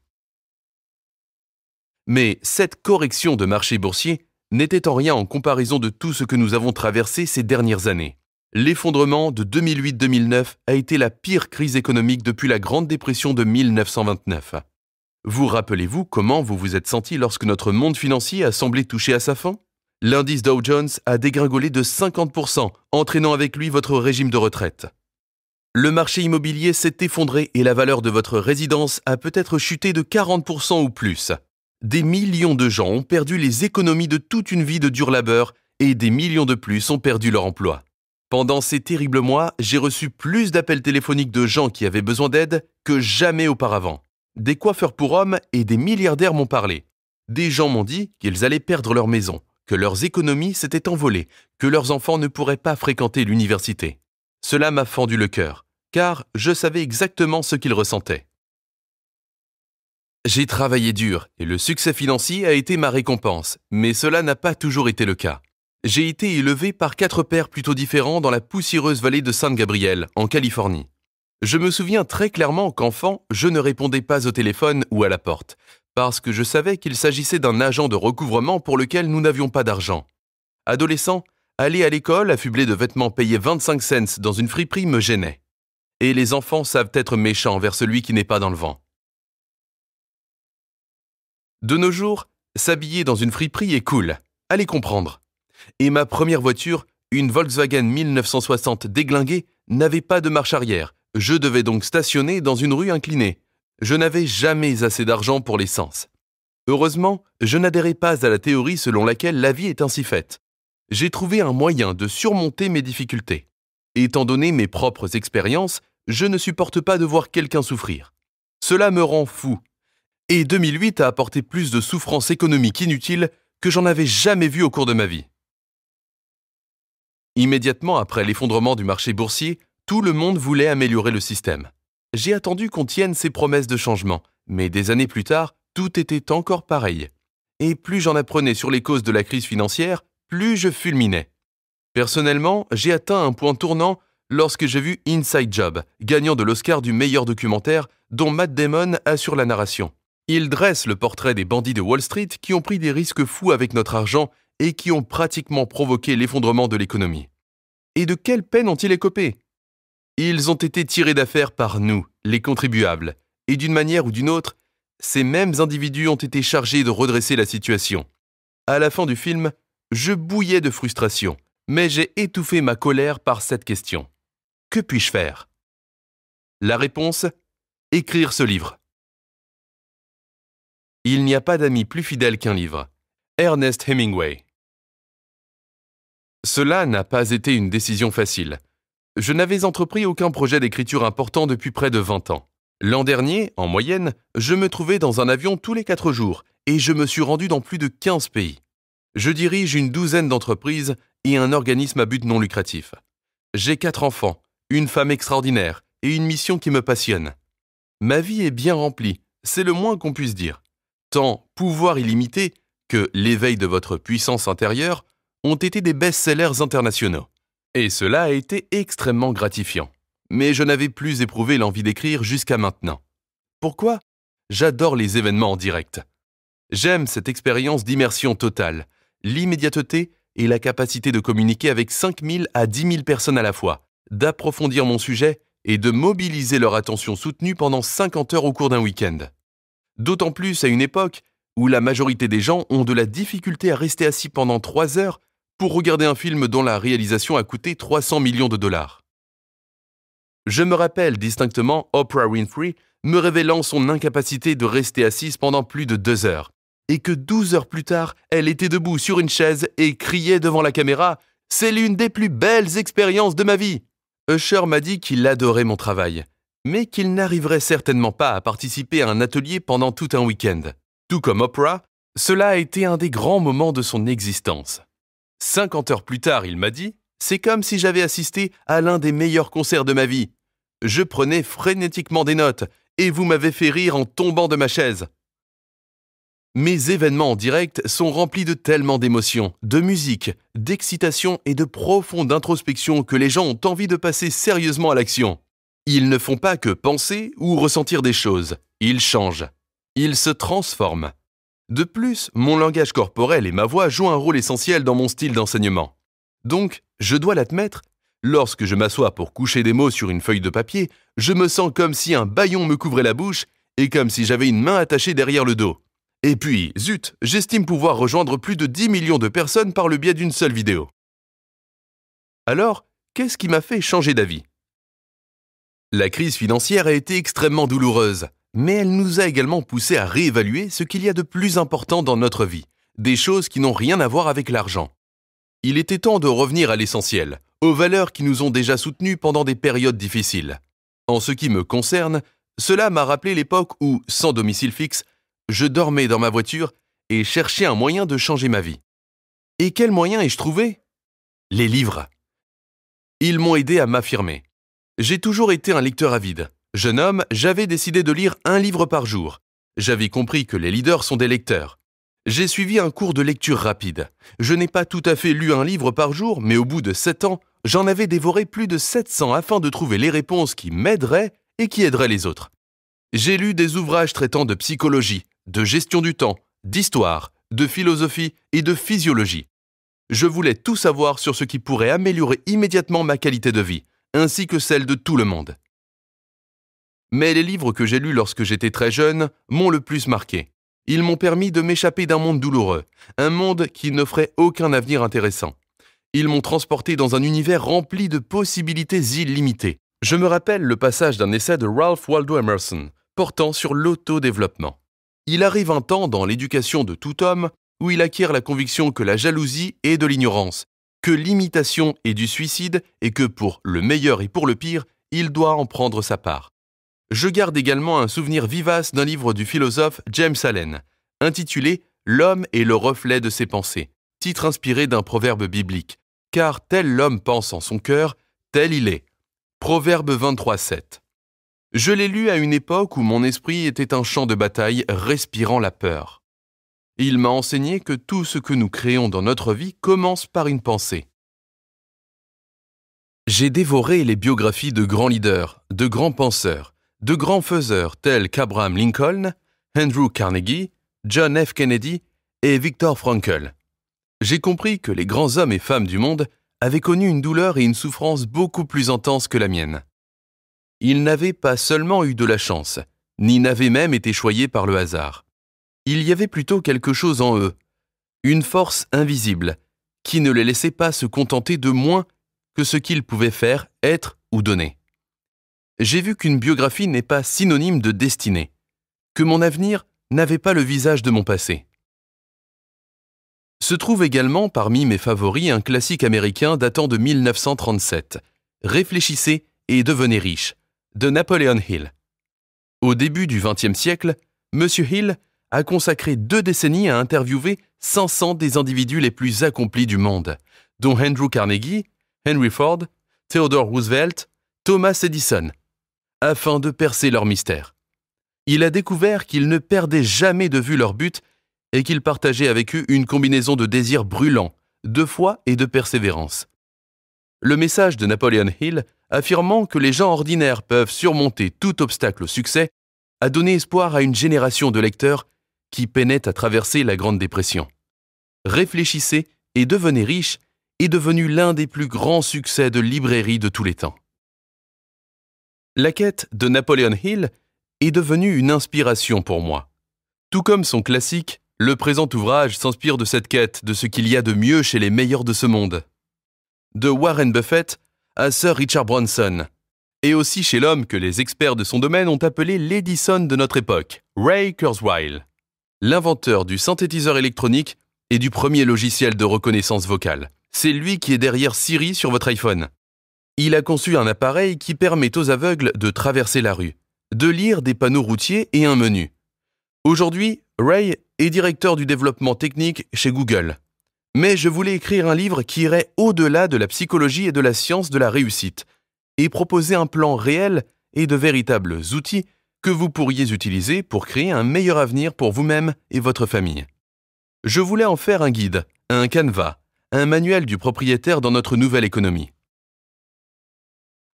Mais cette correction de marché boursier n'était en rien en comparaison de tout ce que nous avons traversé ces dernières années. L'effondrement de 2008-2009 a été la pire crise économique depuis la Grande Dépression de 1929. Vous rappelez-vous comment vous vous êtes senti lorsque notre monde financier a semblé toucher à sa fin L'indice Dow Jones a dégringolé de 50%, entraînant avec lui votre régime de retraite. Le marché immobilier s'est effondré et la valeur de votre résidence a peut-être chuté de 40% ou plus des millions de gens ont perdu les économies de toute une vie de dur labeur et des millions de plus ont perdu leur emploi. Pendant ces terribles mois, j'ai reçu plus d'appels téléphoniques de gens qui avaient besoin d'aide que jamais auparavant. Des coiffeurs pour hommes et des milliardaires m'ont parlé. Des gens m'ont dit qu'ils allaient perdre leur maison, que leurs économies s'étaient envolées, que leurs enfants ne pourraient pas fréquenter l'université. Cela m'a fendu le cœur, car je savais exactement ce qu'ils ressentaient. J'ai travaillé dur et le succès financier a été ma récompense, mais cela n'a pas toujours été le cas. J'ai été élevé par quatre pères plutôt différents dans la poussiéreuse vallée de San Gabriel, en Californie. Je me souviens très clairement qu'enfant, je ne répondais pas au téléphone ou à la porte, parce que je savais qu'il s'agissait d'un agent de recouvrement pour lequel nous n'avions pas d'argent. Adolescent, aller à l'école affublé de vêtements payés 25 cents dans une friperie me gênait. Et les enfants savent être méchants envers celui qui n'est pas dans le vent. De nos jours, s'habiller dans une friperie est cool, allez comprendre. Et ma première voiture, une Volkswagen 1960 déglinguée, n'avait pas de marche arrière. Je devais donc stationner dans une rue inclinée. Je n'avais jamais assez d'argent pour l'essence. Heureusement, je n'adhérais pas à la théorie selon laquelle la vie est ainsi faite. J'ai trouvé un moyen de surmonter mes difficultés. Étant donné mes propres expériences, je ne supporte pas de voir quelqu'un souffrir. Cela me rend fou et 2008 a apporté plus de souffrances économiques inutiles que j'en avais jamais vu au cours de ma vie. Immédiatement après l'effondrement du marché boursier, tout le monde voulait améliorer le système. J'ai attendu qu'on tienne ses promesses de changement, mais des années plus tard, tout était encore pareil. Et plus j'en apprenais sur les causes de la crise financière, plus je fulminais. Personnellement, j'ai atteint un point tournant lorsque j'ai vu Inside Job, gagnant de l'Oscar du meilleur documentaire, dont Matt Damon assure la narration. Il dresse le portrait des bandits de Wall Street qui ont pris des risques fous avec notre argent et qui ont pratiquement provoqué l'effondrement de l'économie. Et de quelle peine ont-ils écopé Ils ont été tirés d'affaires par nous, les contribuables, et d'une manière ou d'une autre, ces mêmes individus ont été chargés de redresser la situation. À la fin du film, je bouillais de frustration, mais j'ai étouffé ma colère par cette question. Que puis-je faire La réponse Écrire ce livre. Il n'y a pas d'ami plus fidèle qu'un livre. Ernest Hemingway. Cela n'a pas été une décision facile. Je n'avais entrepris aucun projet d'écriture important depuis près de 20 ans. L'an dernier, en moyenne, je me trouvais dans un avion tous les 4 jours et je me suis rendu dans plus de 15 pays. Je dirige une douzaine d'entreprises et un organisme à but non lucratif. J'ai quatre enfants, une femme extraordinaire et une mission qui me passionne. Ma vie est bien remplie, c'est le moins qu'on puisse dire tant Pouvoir illimité que L'éveil de votre puissance intérieure ont été des best-sellers internationaux. Et cela a été extrêmement gratifiant. Mais je n'avais plus éprouvé l'envie d'écrire jusqu'à maintenant. Pourquoi J'adore les événements en direct. J'aime cette expérience d'immersion totale, l'immédiateté et la capacité de communiquer avec 5000 à 10 000 personnes à la fois, d'approfondir mon sujet et de mobiliser leur attention soutenue pendant 50 heures au cours d'un week-end. D'autant plus à une époque où la majorité des gens ont de la difficulté à rester assis pendant 3 heures pour regarder un film dont la réalisation a coûté 300 millions de dollars. Je me rappelle distinctement Oprah Winfrey me révélant son incapacité de rester assise pendant plus de deux heures, et que 12 heures plus tard, elle était debout sur une chaise et criait devant la caméra C'est l'une des plus belles expériences de ma vie Usher m'a dit qu'il adorait mon travail, mais qu'il n'arriverait certainement pas à participer à un atelier pendant tout un week-end. Tout comme Oprah, cela a été un des grands moments de son existence. 50 heures plus tard, il m'a dit C'est comme si j'avais assisté à l'un des meilleurs concerts de ma vie. Je prenais frénétiquement des notes et vous m'avez fait rire en tombant de ma chaise. Mes événements en direct sont remplis de tellement d'émotions, de musique, d'excitation et de profonde introspection que les gens ont envie de passer sérieusement à l'action. Ils ne font pas que penser ou ressentir des choses, ils changent, ils se transforment. De plus, mon langage corporel et ma voix jouent un rôle essentiel dans mon style d'enseignement. Donc, je dois l'admettre, lorsque je m'assois pour coucher des mots sur une feuille de papier, je me sens comme si un baillon me couvrait la bouche et comme si j'avais une main attachée derrière le dos. Et puis, zut, j'estime pouvoir rejoindre plus de 10 millions de personnes par le biais d'une seule vidéo. Alors, qu'est-ce qui m'a fait changer d'avis la crise financière a été extrêmement douloureuse, mais elle nous a également poussé à réévaluer ce qu'il y a de plus important dans notre vie, des choses qui n'ont rien à voir avec l'argent. Il était temps de revenir à l'essentiel, aux valeurs qui nous ont déjà soutenus pendant des périodes difficiles. En ce qui me concerne, cela m'a rappelé l'époque où, sans domicile fixe, je dormais dans ma voiture et cherchais un moyen de changer ma vie. Et quel moyen ai-je trouvé Les livres. Ils m'ont aidé à m'affirmer, j'ai toujours été un lecteur avide. Jeune homme, j'avais décidé de lire un livre par jour. J'avais compris que les leaders sont des lecteurs. J'ai suivi un cours de lecture rapide. Je n'ai pas tout à fait lu un livre par jour, mais au bout de 7 ans, j'en avais dévoré plus de 700 afin de trouver les réponses qui m'aideraient et qui aideraient les autres. J'ai lu des ouvrages traitant de psychologie, de gestion du temps, d'histoire, de philosophie et de physiologie. Je voulais tout savoir sur ce qui pourrait améliorer immédiatement ma qualité de vie, ainsi que celle de tout le monde. Mais les livres que j'ai lus lorsque j'étais très jeune m'ont le plus marqué. Ils m'ont permis de m'échapper d'un monde douloureux, un monde qui n'offrait aucun avenir intéressant. Ils m'ont transporté dans un univers rempli de possibilités illimitées. Je me rappelle le passage d'un essai de Ralph Waldo Emerson portant sur l'autodéveloppement. Il arrive un temps dans l'éducation de tout homme où il acquiert la conviction que la jalousie est de l'ignorance que l'imitation est du suicide et que pour le meilleur et pour le pire, il doit en prendre sa part. Je garde également un souvenir vivace d'un livre du philosophe James Allen, intitulé L'homme est le reflet de ses pensées, titre inspiré d'un proverbe biblique, car tel l'homme pense en son cœur, tel il est. Proverbe 23.7. Je l'ai lu à une époque où mon esprit était un champ de bataille respirant la peur. Il m'a enseigné que tout ce que nous créons dans notre vie commence par une pensée. J'ai dévoré les biographies de grands leaders, de grands penseurs, de grands faiseurs tels qu'Abraham Lincoln, Andrew Carnegie, John F. Kennedy et Viktor Frankl. J'ai compris que les grands hommes et femmes du monde avaient connu une douleur et une souffrance beaucoup plus intenses que la mienne. Ils n'avaient pas seulement eu de la chance, ni n'avaient même été choyés par le hasard. Il y avait plutôt quelque chose en eux, une force invisible, qui ne les laissait pas se contenter de moins que ce qu'ils pouvaient faire, être ou donner. J'ai vu qu'une biographie n'est pas synonyme de destinée, que mon avenir n'avait pas le visage de mon passé. Se trouve également parmi mes favoris un classique américain datant de 1937, Réfléchissez et devenez riche, de Napoleon Hill. Au début du XXe siècle, M. Hill a consacré deux décennies à interviewer 500 des individus les plus accomplis du monde, dont Andrew Carnegie, Henry Ford, Theodore Roosevelt, Thomas Edison, afin de percer leur mystère. Il a découvert qu'ils ne perdaient jamais de vue leur but et qu'ils partageaient avec eux une combinaison de désirs brûlants, de foi et de persévérance. Le message de Napoleon Hill, affirmant que les gens ordinaires peuvent surmonter tout obstacle au succès, a donné espoir à une génération de lecteurs qui à traverser la Grande Dépression. Réfléchissez et devenez riche est devenu l'un des plus grands succès de librairie de tous les temps. La quête de Napoleon Hill est devenue une inspiration pour moi. Tout comme son classique, le présent ouvrage s'inspire de cette quête de ce qu'il y a de mieux chez les meilleurs de ce monde. De Warren Buffett à Sir Richard Branson, et aussi chez l'homme que les experts de son domaine ont appelé l'Edison de notre époque, Ray Kurzweil l'inventeur du synthétiseur électronique et du premier logiciel de reconnaissance vocale. C'est lui qui est derrière Siri sur votre iPhone. Il a conçu un appareil qui permet aux aveugles de traverser la rue, de lire des panneaux routiers et un menu. Aujourd'hui, Ray est directeur du développement technique chez Google. Mais je voulais écrire un livre qui irait au-delà de la psychologie et de la science de la réussite, et proposer un plan réel et de véritables outils que vous pourriez utiliser pour créer un meilleur avenir pour vous-même et votre famille. Je voulais en faire un guide, un canevas, un manuel du propriétaire dans notre nouvelle économie.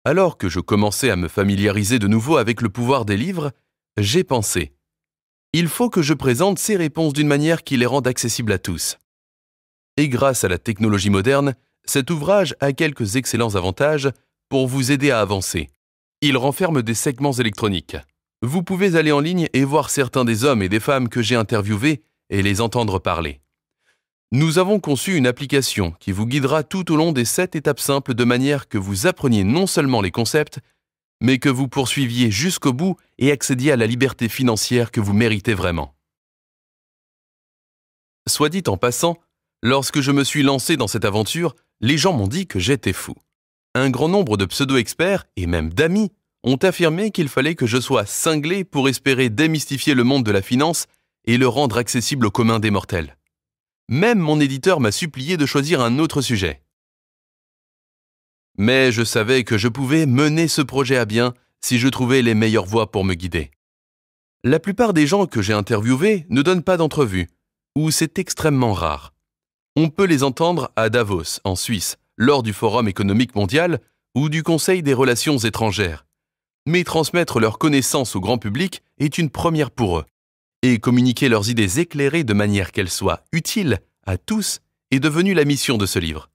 Alors que je commençais à me familiariser de nouveau avec le pouvoir des livres, j'ai pensé il faut que je présente ces réponses d'une manière qui les rende accessibles à tous. Et grâce à la technologie moderne, cet ouvrage a quelques excellents avantages pour vous aider à avancer. Il renferme des segments électroniques vous pouvez aller en ligne et voir certains des hommes et des femmes que j'ai interviewés et les entendre parler. Nous avons conçu une application qui vous guidera tout au long des sept étapes simples de manière que vous appreniez non seulement les concepts, mais que vous poursuiviez jusqu'au bout et accédiez à la liberté financière que vous méritez vraiment. Soit dit en passant, lorsque je me suis lancé dans cette aventure, les gens m'ont dit que j'étais fou. Un grand nombre de pseudo-experts et même d'amis ont affirmé qu'il fallait que je sois cinglé pour espérer démystifier le monde de la finance et le rendre accessible au commun des mortels. Même mon éditeur m'a supplié de choisir un autre sujet. Mais je savais que je pouvais mener ce projet à bien si je trouvais les meilleures voies pour me guider. La plupart des gens que j'ai interviewés ne donnent pas d'entrevue, ou c'est extrêmement rare. On peut les entendre à Davos, en Suisse, lors du Forum économique mondial ou du Conseil des relations étrangères mais transmettre leurs connaissances au grand public est une première pour eux. Et communiquer leurs idées éclairées de manière qu'elles soient utiles à tous est devenue la mission de ce livre.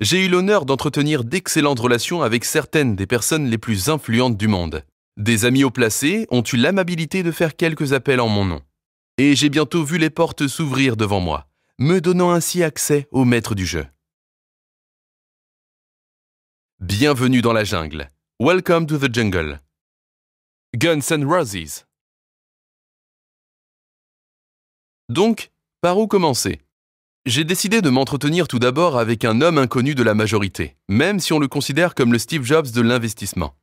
J'ai eu l'honneur d'entretenir d'excellentes relations avec certaines des personnes les plus influentes du monde. Des amis haut placés ont eu l'amabilité de faire quelques appels en mon nom. Et j'ai bientôt vu les portes s'ouvrir devant moi, me donnant ainsi accès au maître du jeu. Bienvenue dans la jungle. Welcome to the jungle. Guns and Roses. Donc, par où commencer J'ai décidé de m'entretenir tout d'abord avec un homme inconnu de la majorité, même si on le considère comme le Steve Jobs de l'investissement.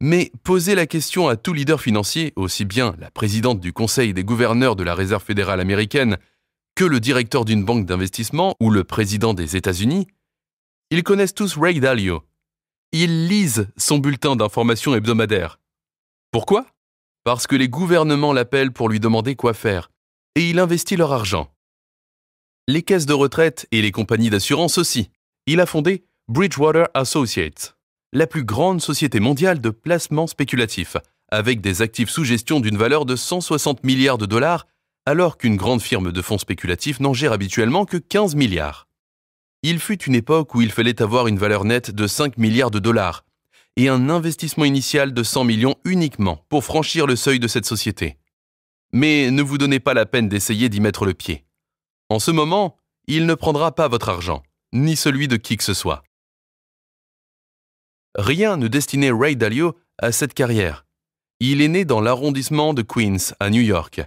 Mais poser la question à tout leader financier, aussi bien la présidente du Conseil des gouverneurs de la Réserve fédérale américaine que le directeur d'une banque d'investissement ou le président des États-Unis, ils connaissent tous Ray Dalio, ils lisent son bulletin d'information hebdomadaire. Pourquoi Parce que les gouvernements l'appellent pour lui demander quoi faire, et il investit leur argent. Les caisses de retraite et les compagnies d'assurance aussi. Il a fondé Bridgewater Associates, la plus grande société mondiale de placement spéculatif, avec des actifs sous gestion d'une valeur de 160 milliards de dollars, alors qu'une grande firme de fonds spéculatifs n'en gère habituellement que 15 milliards. Il fut une époque où il fallait avoir une valeur nette de 5 milliards de dollars et un investissement initial de 100 millions uniquement pour franchir le seuil de cette société. Mais ne vous donnez pas la peine d'essayer d'y mettre le pied. En ce moment, il ne prendra pas votre argent, ni celui de qui que ce soit. Rien ne destinait Ray Dalio à cette carrière. Il est né dans l'arrondissement de Queens, à New York,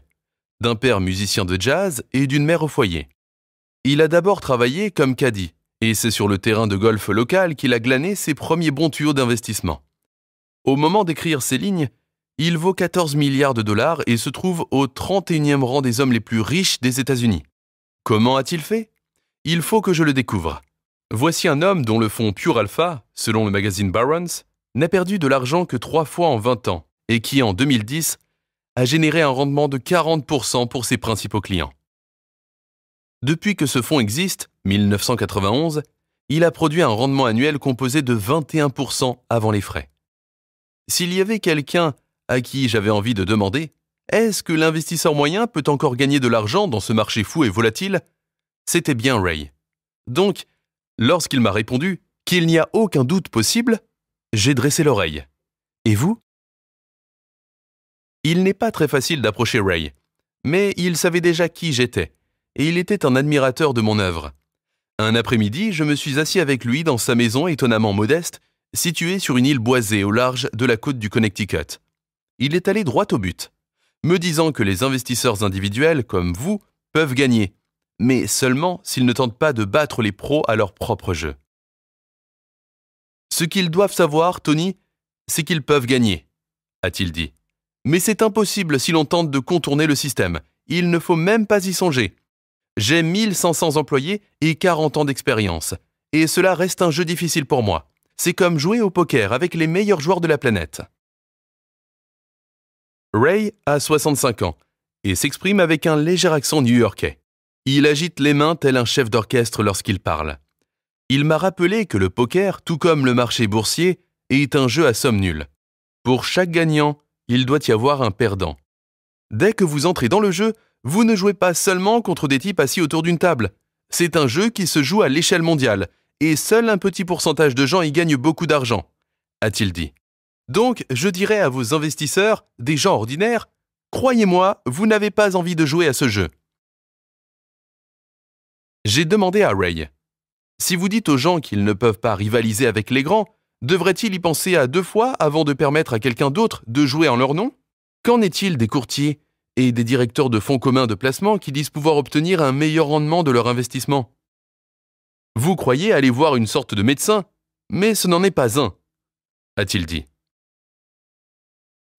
d'un père musicien de jazz et d'une mère au foyer. Il a d'abord travaillé comme caddie, et c'est sur le terrain de golf local qu'il a glané ses premiers bons tuyaux d'investissement. Au moment d'écrire ces lignes, il vaut 14 milliards de dollars et se trouve au 31e rang des hommes les plus riches des États-Unis. Comment a-t-il fait Il faut que je le découvre. Voici un homme dont le fonds Pure Alpha, selon le magazine Barron's, n'a perdu de l'argent que trois fois en 20 ans et qui, en 2010, a généré un rendement de 40% pour ses principaux clients. Depuis que ce fonds existe, 1991, il a produit un rendement annuel composé de 21% avant les frais. S'il y avait quelqu'un à qui j'avais envie de demander, est-ce que l'investisseur moyen peut encore gagner de l'argent dans ce marché fou et volatile C'était bien Ray. Donc, lorsqu'il m'a répondu qu'il n'y a aucun doute possible, j'ai dressé l'oreille. Et vous Il n'est pas très facile d'approcher Ray, mais il savait déjà qui j'étais et il était un admirateur de mon œuvre. Un après-midi, je me suis assis avec lui dans sa maison étonnamment modeste, située sur une île boisée au large de la côte du Connecticut. Il est allé droit au but, me disant que les investisseurs individuels, comme vous, peuvent gagner, mais seulement s'ils ne tentent pas de battre les pros à leur propre jeu. Ce qu'ils doivent savoir, Tony, c'est qu'ils peuvent gagner, a-t-il dit. Mais c'est impossible si l'on tente de contourner le système. Il ne faut même pas y songer. J'ai 1500 employés et 40 ans d'expérience. Et cela reste un jeu difficile pour moi. C'est comme jouer au poker avec les meilleurs joueurs de la planète. Ray a 65 ans et s'exprime avec un léger accent new-yorkais. Il agite les mains tel un chef d'orchestre lorsqu'il parle. Il m'a rappelé que le poker, tout comme le marché boursier, est un jeu à somme nulle. Pour chaque gagnant, il doit y avoir un perdant. Dès que vous entrez dans le jeu, vous ne jouez pas seulement contre des types assis autour d'une table. C'est un jeu qui se joue à l'échelle mondiale, et seul un petit pourcentage de gens y gagnent beaucoup d'argent, a-t-il dit. Donc, je dirais à vos investisseurs, des gens ordinaires, croyez-moi, vous n'avez pas envie de jouer à ce jeu. J'ai demandé à Ray, si vous dites aux gens qu'ils ne peuvent pas rivaliser avec les grands, devraient-ils y penser à deux fois avant de permettre à quelqu'un d'autre de jouer en leur nom Qu'en est-il des courtiers et des directeurs de fonds communs de placement qui disent pouvoir obtenir un meilleur rendement de leur investissement. Vous croyez aller voir une sorte de médecin, mais ce n'en est pas un, a-t-il dit.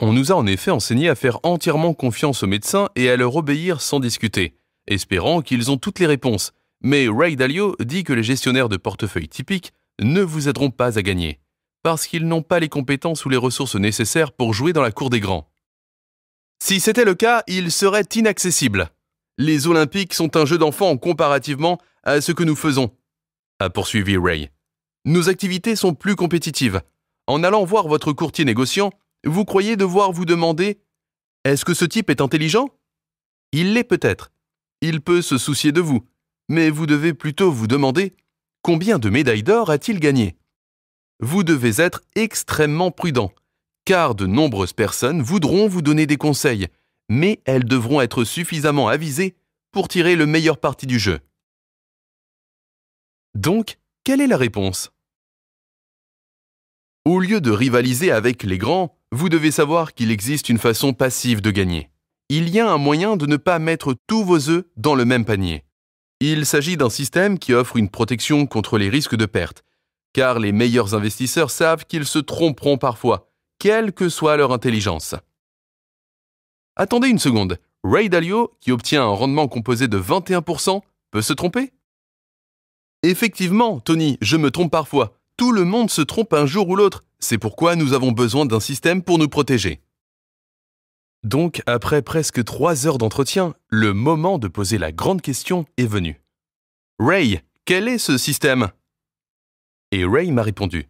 On nous a en effet enseigné à faire entièrement confiance aux médecins et à leur obéir sans discuter, espérant qu'ils ont toutes les réponses, mais Ray Dalio dit que les gestionnaires de portefeuille typiques ne vous aideront pas à gagner, parce qu'ils n'ont pas les compétences ou les ressources nécessaires pour jouer dans la cour des grands. Si c'était le cas, il serait inaccessible. Les Olympiques sont un jeu d'enfant comparativement à ce que nous faisons, a poursuivi Ray. Nos activités sont plus compétitives. En allant voir votre courtier négociant, vous croyez devoir vous demander Est-ce que ce type est intelligent Il l'est peut-être. Il peut se soucier de vous. Mais vous devez plutôt vous demander Combien de médailles d'or a-t-il gagné Vous devez être extrêmement prudent car de nombreuses personnes voudront vous donner des conseils, mais elles devront être suffisamment avisées pour tirer le meilleur parti du jeu. Donc, quelle est la réponse Au lieu de rivaliser avec les grands, vous devez savoir qu'il existe une façon passive de gagner. Il y a un moyen de ne pas mettre tous vos œufs dans le même panier. Il s'agit d'un système qui offre une protection contre les risques de perte, car les meilleurs investisseurs savent qu'ils se tromperont parfois, quelle que soit leur intelligence. Attendez une seconde, Ray Dalio, qui obtient un rendement composé de 21%, peut se tromper Effectivement, Tony, je me trompe parfois. Tout le monde se trompe un jour ou l'autre. C'est pourquoi nous avons besoin d'un système pour nous protéger. Donc, après presque trois heures d'entretien, le moment de poser la grande question est venu. Ray, quel est ce système Et Ray m'a répondu.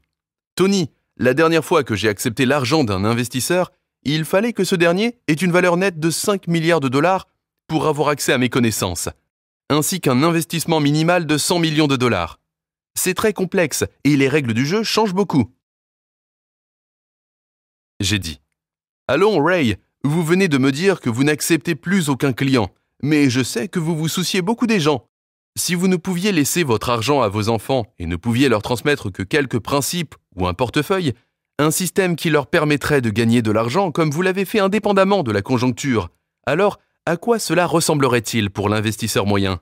Tony, la dernière fois que j'ai accepté l'argent d'un investisseur, il fallait que ce dernier ait une valeur nette de 5 milliards de dollars pour avoir accès à mes connaissances, ainsi qu'un investissement minimal de 100 millions de dollars. C'est très complexe et les règles du jeu changent beaucoup. J'ai dit Allons, Ray, vous venez de me dire que vous n'acceptez plus aucun client, mais je sais que vous vous souciez beaucoup des gens. Si vous ne pouviez laisser votre argent à vos enfants et ne pouviez leur transmettre que quelques principes ou un portefeuille, un système qui leur permettrait de gagner de l'argent comme vous l'avez fait indépendamment de la conjoncture, alors à quoi cela ressemblerait-il pour l'investisseur moyen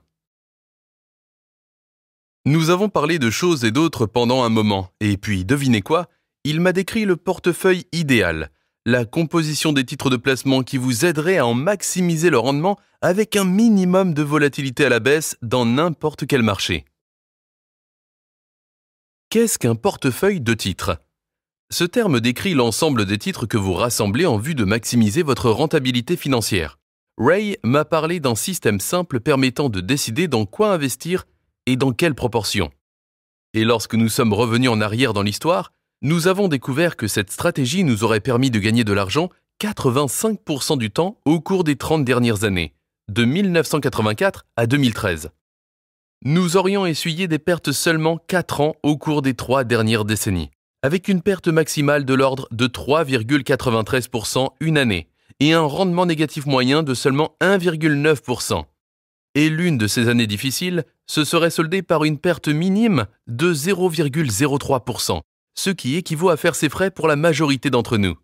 Nous avons parlé de choses et d'autres pendant un moment, et puis devinez quoi Il m'a décrit le portefeuille idéal, la composition des titres de placement qui vous aiderait à en maximiser le rendement avec un minimum de volatilité à la baisse dans n'importe quel marché. Qu'est-ce qu'un portefeuille de titres Ce terme décrit l'ensemble des titres que vous rassemblez en vue de maximiser votre rentabilité financière. Ray m'a parlé d'un système simple permettant de décider dans quoi investir et dans quelle proportion. Et lorsque nous sommes revenus en arrière dans l'histoire, nous avons découvert que cette stratégie nous aurait permis de gagner de l'argent 85% du temps au cours des 30 dernières années, de 1984 à 2013. Nous aurions essuyé des pertes seulement 4 ans au cours des 3 dernières décennies, avec une perte maximale de l'ordre de 3,93% une année et un rendement négatif moyen de seulement 1,9%. Et l'une de ces années difficiles se serait soldée par une perte minime de 0,03%, ce qui équivaut à faire ses frais pour la majorité d'entre nous.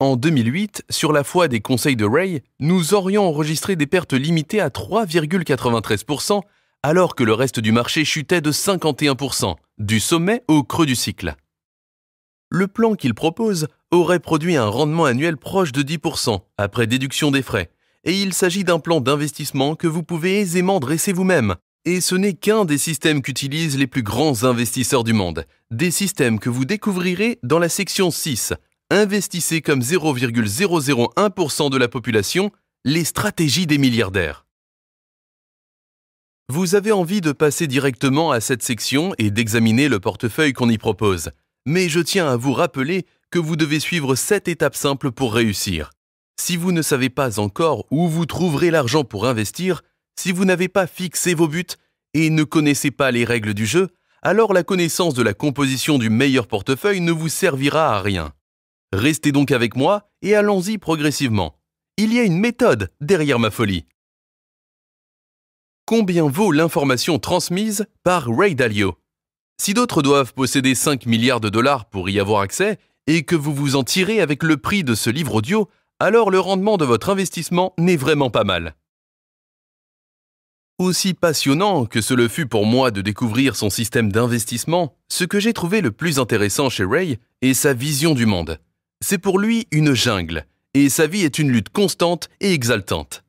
En 2008, sur la foi des conseils de Ray, nous aurions enregistré des pertes limitées à 3,93%, alors que le reste du marché chutait de 51%, du sommet au creux du cycle. Le plan qu'il propose aurait produit un rendement annuel proche de 10%, après déduction des frais, et il s'agit d'un plan d'investissement que vous pouvez aisément dresser vous-même, et ce n'est qu'un des systèmes qu'utilisent les plus grands investisseurs du monde. Des systèmes que vous découvrirez dans la section 6. Investissez comme 0,001% de la population, les stratégies des milliardaires. Vous avez envie de passer directement à cette section et d'examiner le portefeuille qu'on y propose. Mais je tiens à vous rappeler que vous devez suivre 7 étapes simples pour réussir. Si vous ne savez pas encore où vous trouverez l'argent pour investir, si vous n'avez pas fixé vos buts et ne connaissez pas les règles du jeu, alors la connaissance de la composition du meilleur portefeuille ne vous servira à rien. Restez donc avec moi et allons-y progressivement. Il y a une méthode derrière ma folie. Combien vaut l'information transmise par Ray Dalio Si d'autres doivent posséder 5 milliards de dollars pour y avoir accès et que vous vous en tirez avec le prix de ce livre audio, alors le rendement de votre investissement n'est vraiment pas mal. Aussi passionnant que ce le fut pour moi de découvrir son système d'investissement, ce que j'ai trouvé le plus intéressant chez Ray est sa vision du monde. C'est pour lui une jungle, et sa vie est une lutte constante et exaltante.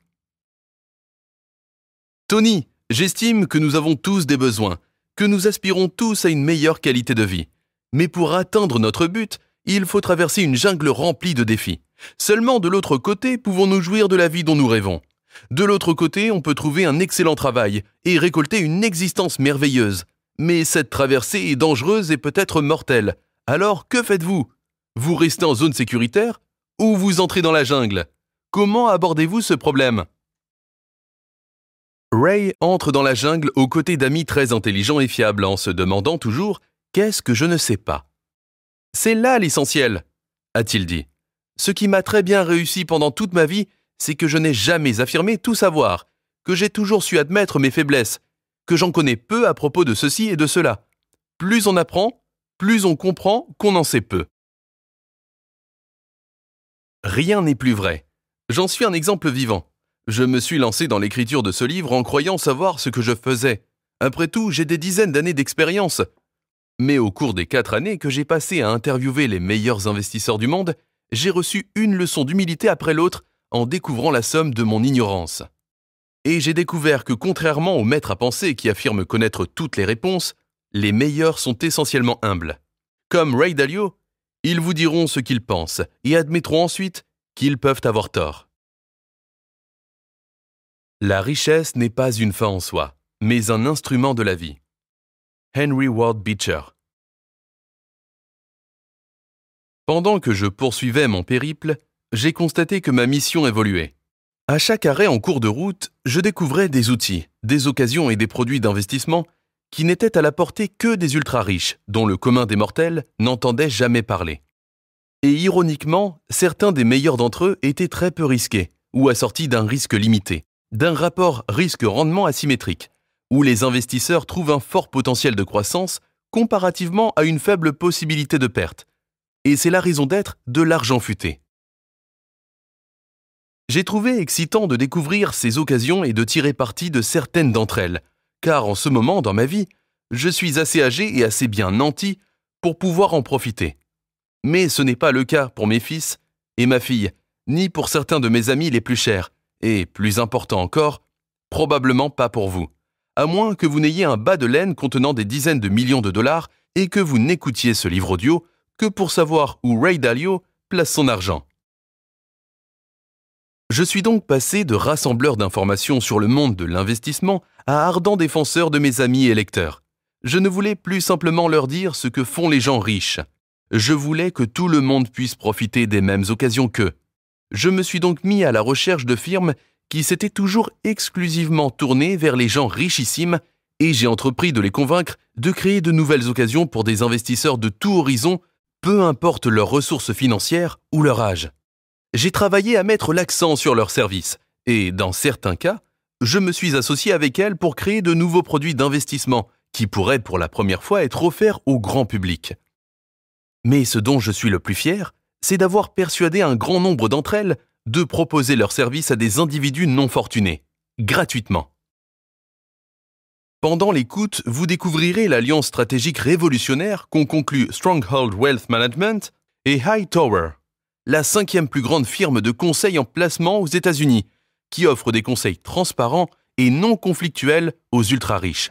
Tony, j'estime que nous avons tous des besoins, que nous aspirons tous à une meilleure qualité de vie. Mais pour atteindre notre but, il faut traverser une jungle remplie de défis. Seulement de l'autre côté pouvons-nous jouir de la vie dont nous rêvons. De l'autre côté, on peut trouver un excellent travail et récolter une existence merveilleuse. Mais cette traversée est dangereuse et peut-être mortelle. Alors que faites-vous Vous restez en zone sécuritaire ou vous entrez dans la jungle Comment abordez-vous ce problème Ray entre dans la jungle aux côtés d'amis très intelligents et fiables en se demandant toujours Qu'est-ce que je ne sais pas C'est là l'essentiel, a-t-il dit. Ce qui m'a très bien réussi pendant toute ma vie, c'est que je n'ai jamais affirmé tout savoir, que j'ai toujours su admettre mes faiblesses, que j'en connais peu à propos de ceci et de cela. Plus on apprend, plus on comprend qu'on en sait peu. Rien n'est plus vrai. J'en suis un exemple vivant. Je me suis lancé dans l'écriture de ce livre en croyant savoir ce que je faisais. Après tout, j'ai des dizaines d'années d'expérience. Mais au cours des quatre années que j'ai passées à interviewer les meilleurs investisseurs du monde, j'ai reçu une leçon d'humilité après l'autre en découvrant la somme de mon ignorance. Et j'ai découvert que contrairement aux maîtres à penser qui affirment connaître toutes les réponses, les meilleurs sont essentiellement humbles. Comme Ray Dalio, ils vous diront ce qu'ils pensent et admettront ensuite qu'ils peuvent avoir tort. La richesse n'est pas une fin en soi, mais un instrument de la vie. Henry Ward Beecher Pendant que je poursuivais mon périple, j'ai constaté que ma mission évoluait. À chaque arrêt en cours de route, je découvrais des outils, des occasions et des produits d'investissement qui n'étaient à la portée que des ultra-riches, dont le commun des mortels n'entendait jamais parler. Et ironiquement, certains des meilleurs d'entre eux étaient très peu risqués, ou assortis d'un risque limité, d'un rapport risque-rendement asymétrique, où les investisseurs trouvent un fort potentiel de croissance comparativement à une faible possibilité de perte. Et c'est la raison d'être de l'argent futé. J'ai trouvé excitant de découvrir ces occasions et de tirer parti de certaines d'entre elles, car en ce moment dans ma vie, je suis assez âgé et assez bien nanti pour pouvoir en profiter. Mais ce n'est pas le cas pour mes fils et ma fille, ni pour certains de mes amis les plus chers, et, plus important encore, probablement pas pour vous, à moins que vous n'ayez un bas de laine contenant des dizaines de millions de dollars et que vous n'écoutiez ce livre audio que pour savoir où Ray Dalio place son argent. Je suis donc passé de rassembleur d'informations sur le monde de l'investissement à ardent défenseur de mes amis et lecteurs. Je ne voulais plus simplement leur dire ce que font les gens riches. Je voulais que tout le monde puisse profiter des mêmes occasions qu'eux. Je me suis donc mis à la recherche de firmes qui s'étaient toujours exclusivement tournées vers les gens richissimes et j'ai entrepris de les convaincre de créer de nouvelles occasions pour des investisseurs de tout horizon, peu importe leurs ressources financières ou leur âge j'ai travaillé à mettre l'accent sur leurs services et dans certains cas, je me suis associé avec elles pour créer de nouveaux produits d'investissement qui pourraient pour la première fois être offerts au grand public. Mais ce dont je suis le plus fier, c'est d'avoir persuadé un grand nombre d'entre elles de proposer leurs services à des individus non fortunés, gratuitement. Pendant l'écoute, vous découvrirez l'alliance stratégique révolutionnaire qu'ont conclu Stronghold Wealth Management et High Tower la cinquième plus grande firme de conseil en placement aux États-Unis, qui offre des conseils transparents et non conflictuels aux ultra-riches.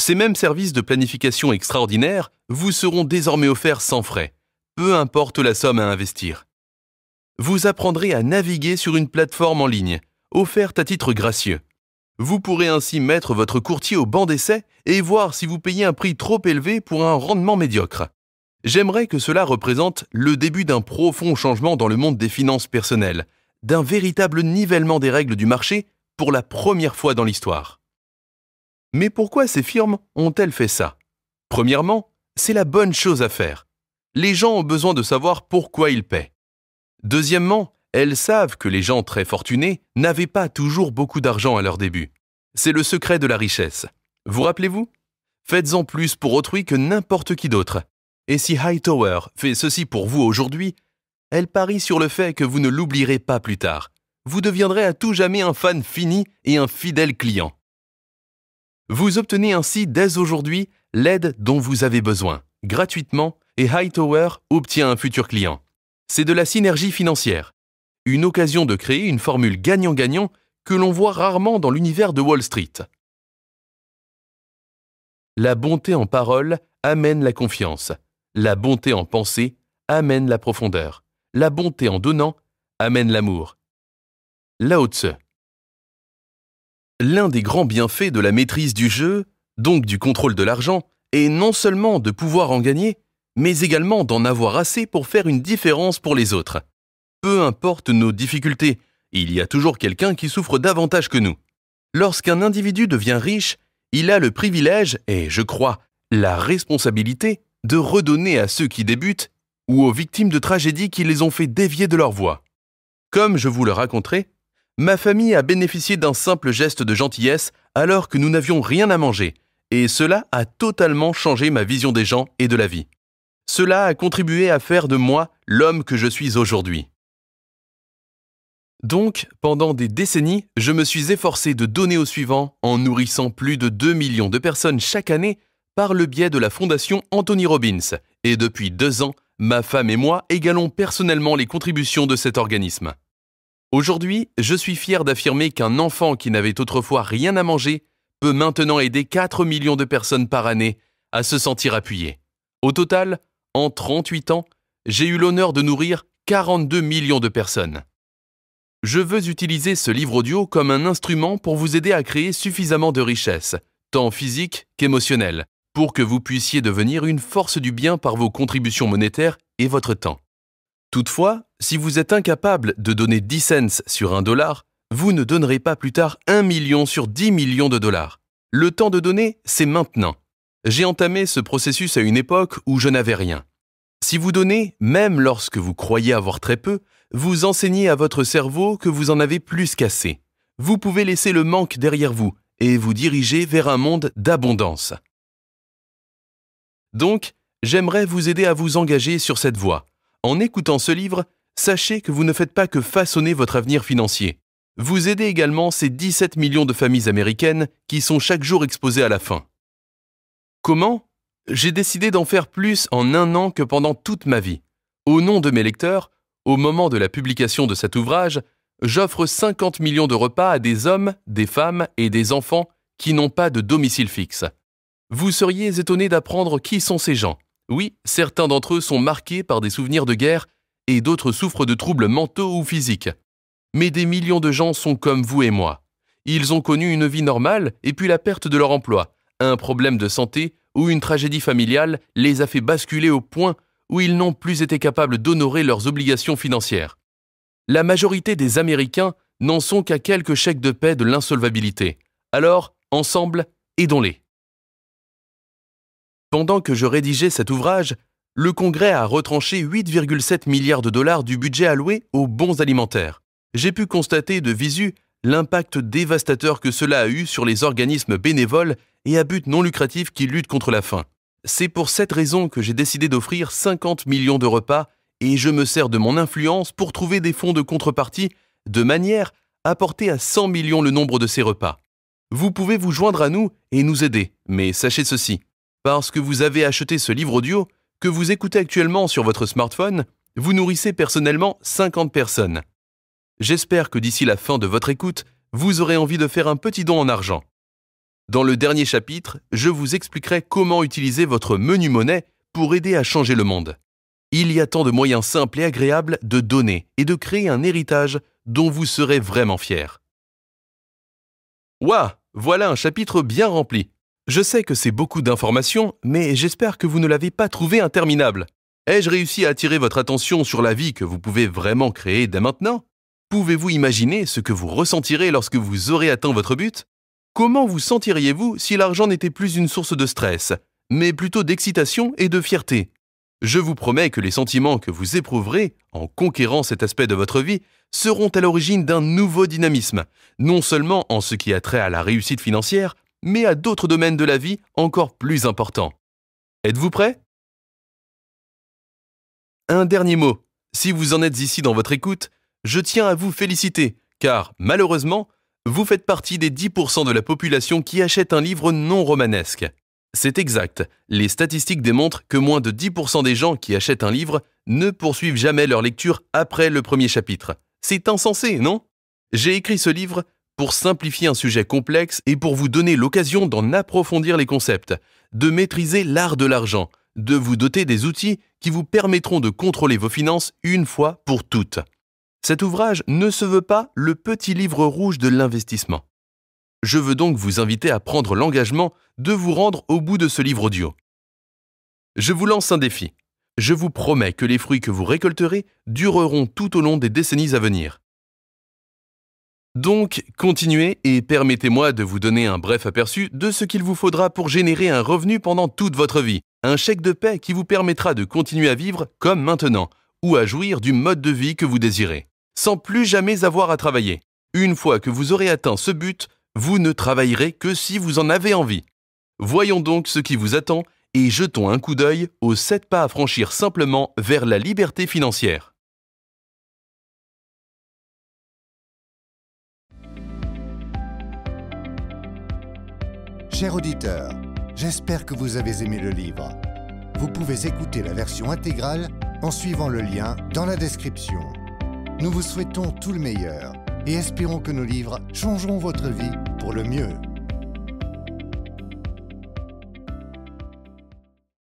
Ces mêmes services de planification extraordinaire vous seront désormais offerts sans frais, peu importe la somme à investir. Vous apprendrez à naviguer sur une plateforme en ligne, offerte à titre gracieux. Vous pourrez ainsi mettre votre courtier au banc d'essai et voir si vous payez un prix trop élevé pour un rendement médiocre. J'aimerais que cela représente le début d'un profond changement dans le monde des finances personnelles, d'un véritable nivellement des règles du marché pour la première fois dans l'histoire. Mais pourquoi ces firmes ont-elles fait ça Premièrement, c'est la bonne chose à faire. Les gens ont besoin de savoir pourquoi ils paient. Deuxièmement, elles savent que les gens très fortunés n'avaient pas toujours beaucoup d'argent à leur début. C'est le secret de la richesse. Vous rappelez-vous Faites-en plus pour autrui que n'importe qui d'autre. Et si Hightower fait ceci pour vous aujourd'hui, elle parie sur le fait que vous ne l'oublierez pas plus tard. Vous deviendrez à tout jamais un fan fini et un fidèle client. Vous obtenez ainsi dès aujourd'hui l'aide dont vous avez besoin, gratuitement, et Hightower obtient un futur client. C'est de la synergie financière, une occasion de créer une formule gagnant-gagnant que l'on voit rarement dans l'univers de Wall Street. La bonté en parole amène la confiance, la bonté en pensée amène la profondeur. La bonté en donnant amène l'amour. Lao Tse. L'un des grands bienfaits de la maîtrise du jeu, donc du contrôle de l'argent, est non seulement de pouvoir en gagner, mais également d'en avoir assez pour faire une différence pour les autres. Peu importe nos difficultés, il y a toujours quelqu'un qui souffre davantage que nous. Lorsqu'un individu devient riche, il a le privilège et, je crois, la responsabilité de redonner à ceux qui débutent ou aux victimes de tragédies qui les ont fait dévier de leur voie. Comme je vous le raconterai, ma famille a bénéficié d'un simple geste de gentillesse alors que nous n'avions rien à manger, et cela a totalement changé ma vision des gens et de la vie. Cela a contribué à faire de moi l'homme que je suis aujourd'hui. Donc, pendant des décennies, je me suis efforcé de donner au suivant en nourrissant plus de 2 millions de personnes chaque année par le biais de la fondation Anthony Robbins, et depuis deux ans, ma femme et moi égalons personnellement les contributions de cet organisme. Aujourd'hui, je suis fier d'affirmer qu'un enfant qui n'avait autrefois rien à manger peut maintenant aider 4 millions de personnes par année à se sentir appuyées. Au total, en 38 ans, j'ai eu l'honneur de nourrir 42 millions de personnes. Je veux utiliser ce livre audio comme un instrument pour vous aider à créer suffisamment de richesses, tant physiques qu'émotionnelles, pour que vous puissiez devenir une force du bien par vos contributions monétaires et votre temps. Toutefois, si vous êtes incapable de donner 10 cents sur un dollar, vous ne donnerez pas plus tard 1 million sur 10 millions de dollars. Le temps de donner, c'est maintenant. J'ai entamé ce processus à une époque où je n'avais rien. Si vous donnez, même lorsque vous croyez avoir très peu, vous enseignez à votre cerveau que vous en avez plus qu'assez. Vous pouvez laisser le manque derrière vous et vous diriger vers un monde d'abondance. Donc, j'aimerais vous aider à vous engager sur cette voie. En écoutant ce livre, sachez que vous ne faites pas que façonner votre avenir financier. Vous aidez également ces 17 millions de familles américaines qui sont chaque jour exposées à la faim. Comment J'ai décidé d'en faire plus en un an que pendant toute ma vie. Au nom de mes lecteurs, au moment de la publication de cet ouvrage, j'offre 50 millions de repas à des hommes, des femmes et des enfants qui n'ont pas de domicile fixe. Vous seriez étonné d'apprendre qui sont ces gens. Oui, certains d'entre eux sont marqués par des souvenirs de guerre et d'autres souffrent de troubles mentaux ou physiques. Mais des millions de gens sont comme vous et moi. Ils ont connu une vie normale et puis la perte de leur emploi, un problème de santé ou une tragédie familiale les a fait basculer au point où ils n'ont plus été capables d'honorer leurs obligations financières. La majorité des Américains n'en sont qu'à quelques chèques de paix de l'insolvabilité. Alors, ensemble, aidons-les. Pendant que je rédigeais cet ouvrage, le Congrès a retranché 8,7 milliards de dollars du budget alloué aux bons alimentaires. J'ai pu constater de visu l'impact dévastateur que cela a eu sur les organismes bénévoles et à but non lucratif qui luttent contre la faim. C'est pour cette raison que j'ai décidé d'offrir 50 millions de repas et je me sers de mon influence pour trouver des fonds de contrepartie de manière à porter à 100 millions le nombre de ces repas. Vous pouvez vous joindre à nous et nous aider, mais sachez ceci, parce que vous avez acheté ce livre audio que vous écoutez actuellement sur votre smartphone, vous nourrissez personnellement 50 personnes. J'espère que d'ici la fin de votre écoute, vous aurez envie de faire un petit don en argent. Dans le dernier chapitre, je vous expliquerai comment utiliser votre menu monnaie pour aider à changer le monde. Il y a tant de moyens simples et agréables de donner et de créer un héritage dont vous serez vraiment fiers. Waouh Voilà un chapitre bien rempli. Je sais que c'est beaucoup d'informations, mais j'espère que vous ne l'avez pas trouvé interminable. Ai-je réussi à attirer votre attention sur la vie que vous pouvez vraiment créer dès maintenant Pouvez-vous imaginer ce que vous ressentirez lorsque vous aurez atteint votre but Comment vous sentiriez-vous si l'argent n'était plus une source de stress, mais plutôt d'excitation et de fierté Je vous promets que les sentiments que vous éprouverez en conquérant cet aspect de votre vie seront à l'origine d'un nouveau dynamisme, non seulement en ce qui a trait à la réussite financière, mais à d'autres domaines de la vie encore plus importants. Êtes-vous prêt Un dernier mot. Si vous en êtes ici dans votre écoute, je tiens à vous féliciter, car malheureusement, vous faites partie des 10% de la population qui achète un livre non romanesque. C'est exact, les statistiques démontrent que moins de 10% des gens qui achètent un livre ne poursuivent jamais leur lecture après le premier chapitre. C'est insensé, non J'ai écrit ce livre pour simplifier un sujet complexe et pour vous donner l'occasion d'en approfondir les concepts, de maîtriser l'art de l'argent, de vous doter des outils qui vous permettront de contrôler vos finances une fois pour toutes. Cet ouvrage ne se veut pas le petit livre rouge de l'investissement. Je veux donc vous inviter à prendre l'engagement de vous rendre au bout de ce livre audio. Je vous lance un défi. Je vous promets que les fruits que vous récolterez dureront tout au long des décennies à venir. Donc, continuez et permettez-moi de vous donner un bref aperçu de ce qu'il vous faudra pour générer un revenu pendant toute votre vie, un chèque de paix qui vous permettra de continuer à vivre comme maintenant, ou à jouir du mode de vie que vous désirez, sans plus jamais avoir à travailler. Une fois que vous aurez atteint ce but, vous ne travaillerez que si vous en avez envie. Voyons donc ce qui vous attend et jetons un coup d'œil aux 7 pas à franchir simplement vers la liberté financière. Cher auditeur, j'espère que vous avez aimé le livre. Vous pouvez écouter la version intégrale en suivant le lien dans la description. Nous vous souhaitons tout le meilleur et espérons que nos livres changeront votre vie pour le mieux.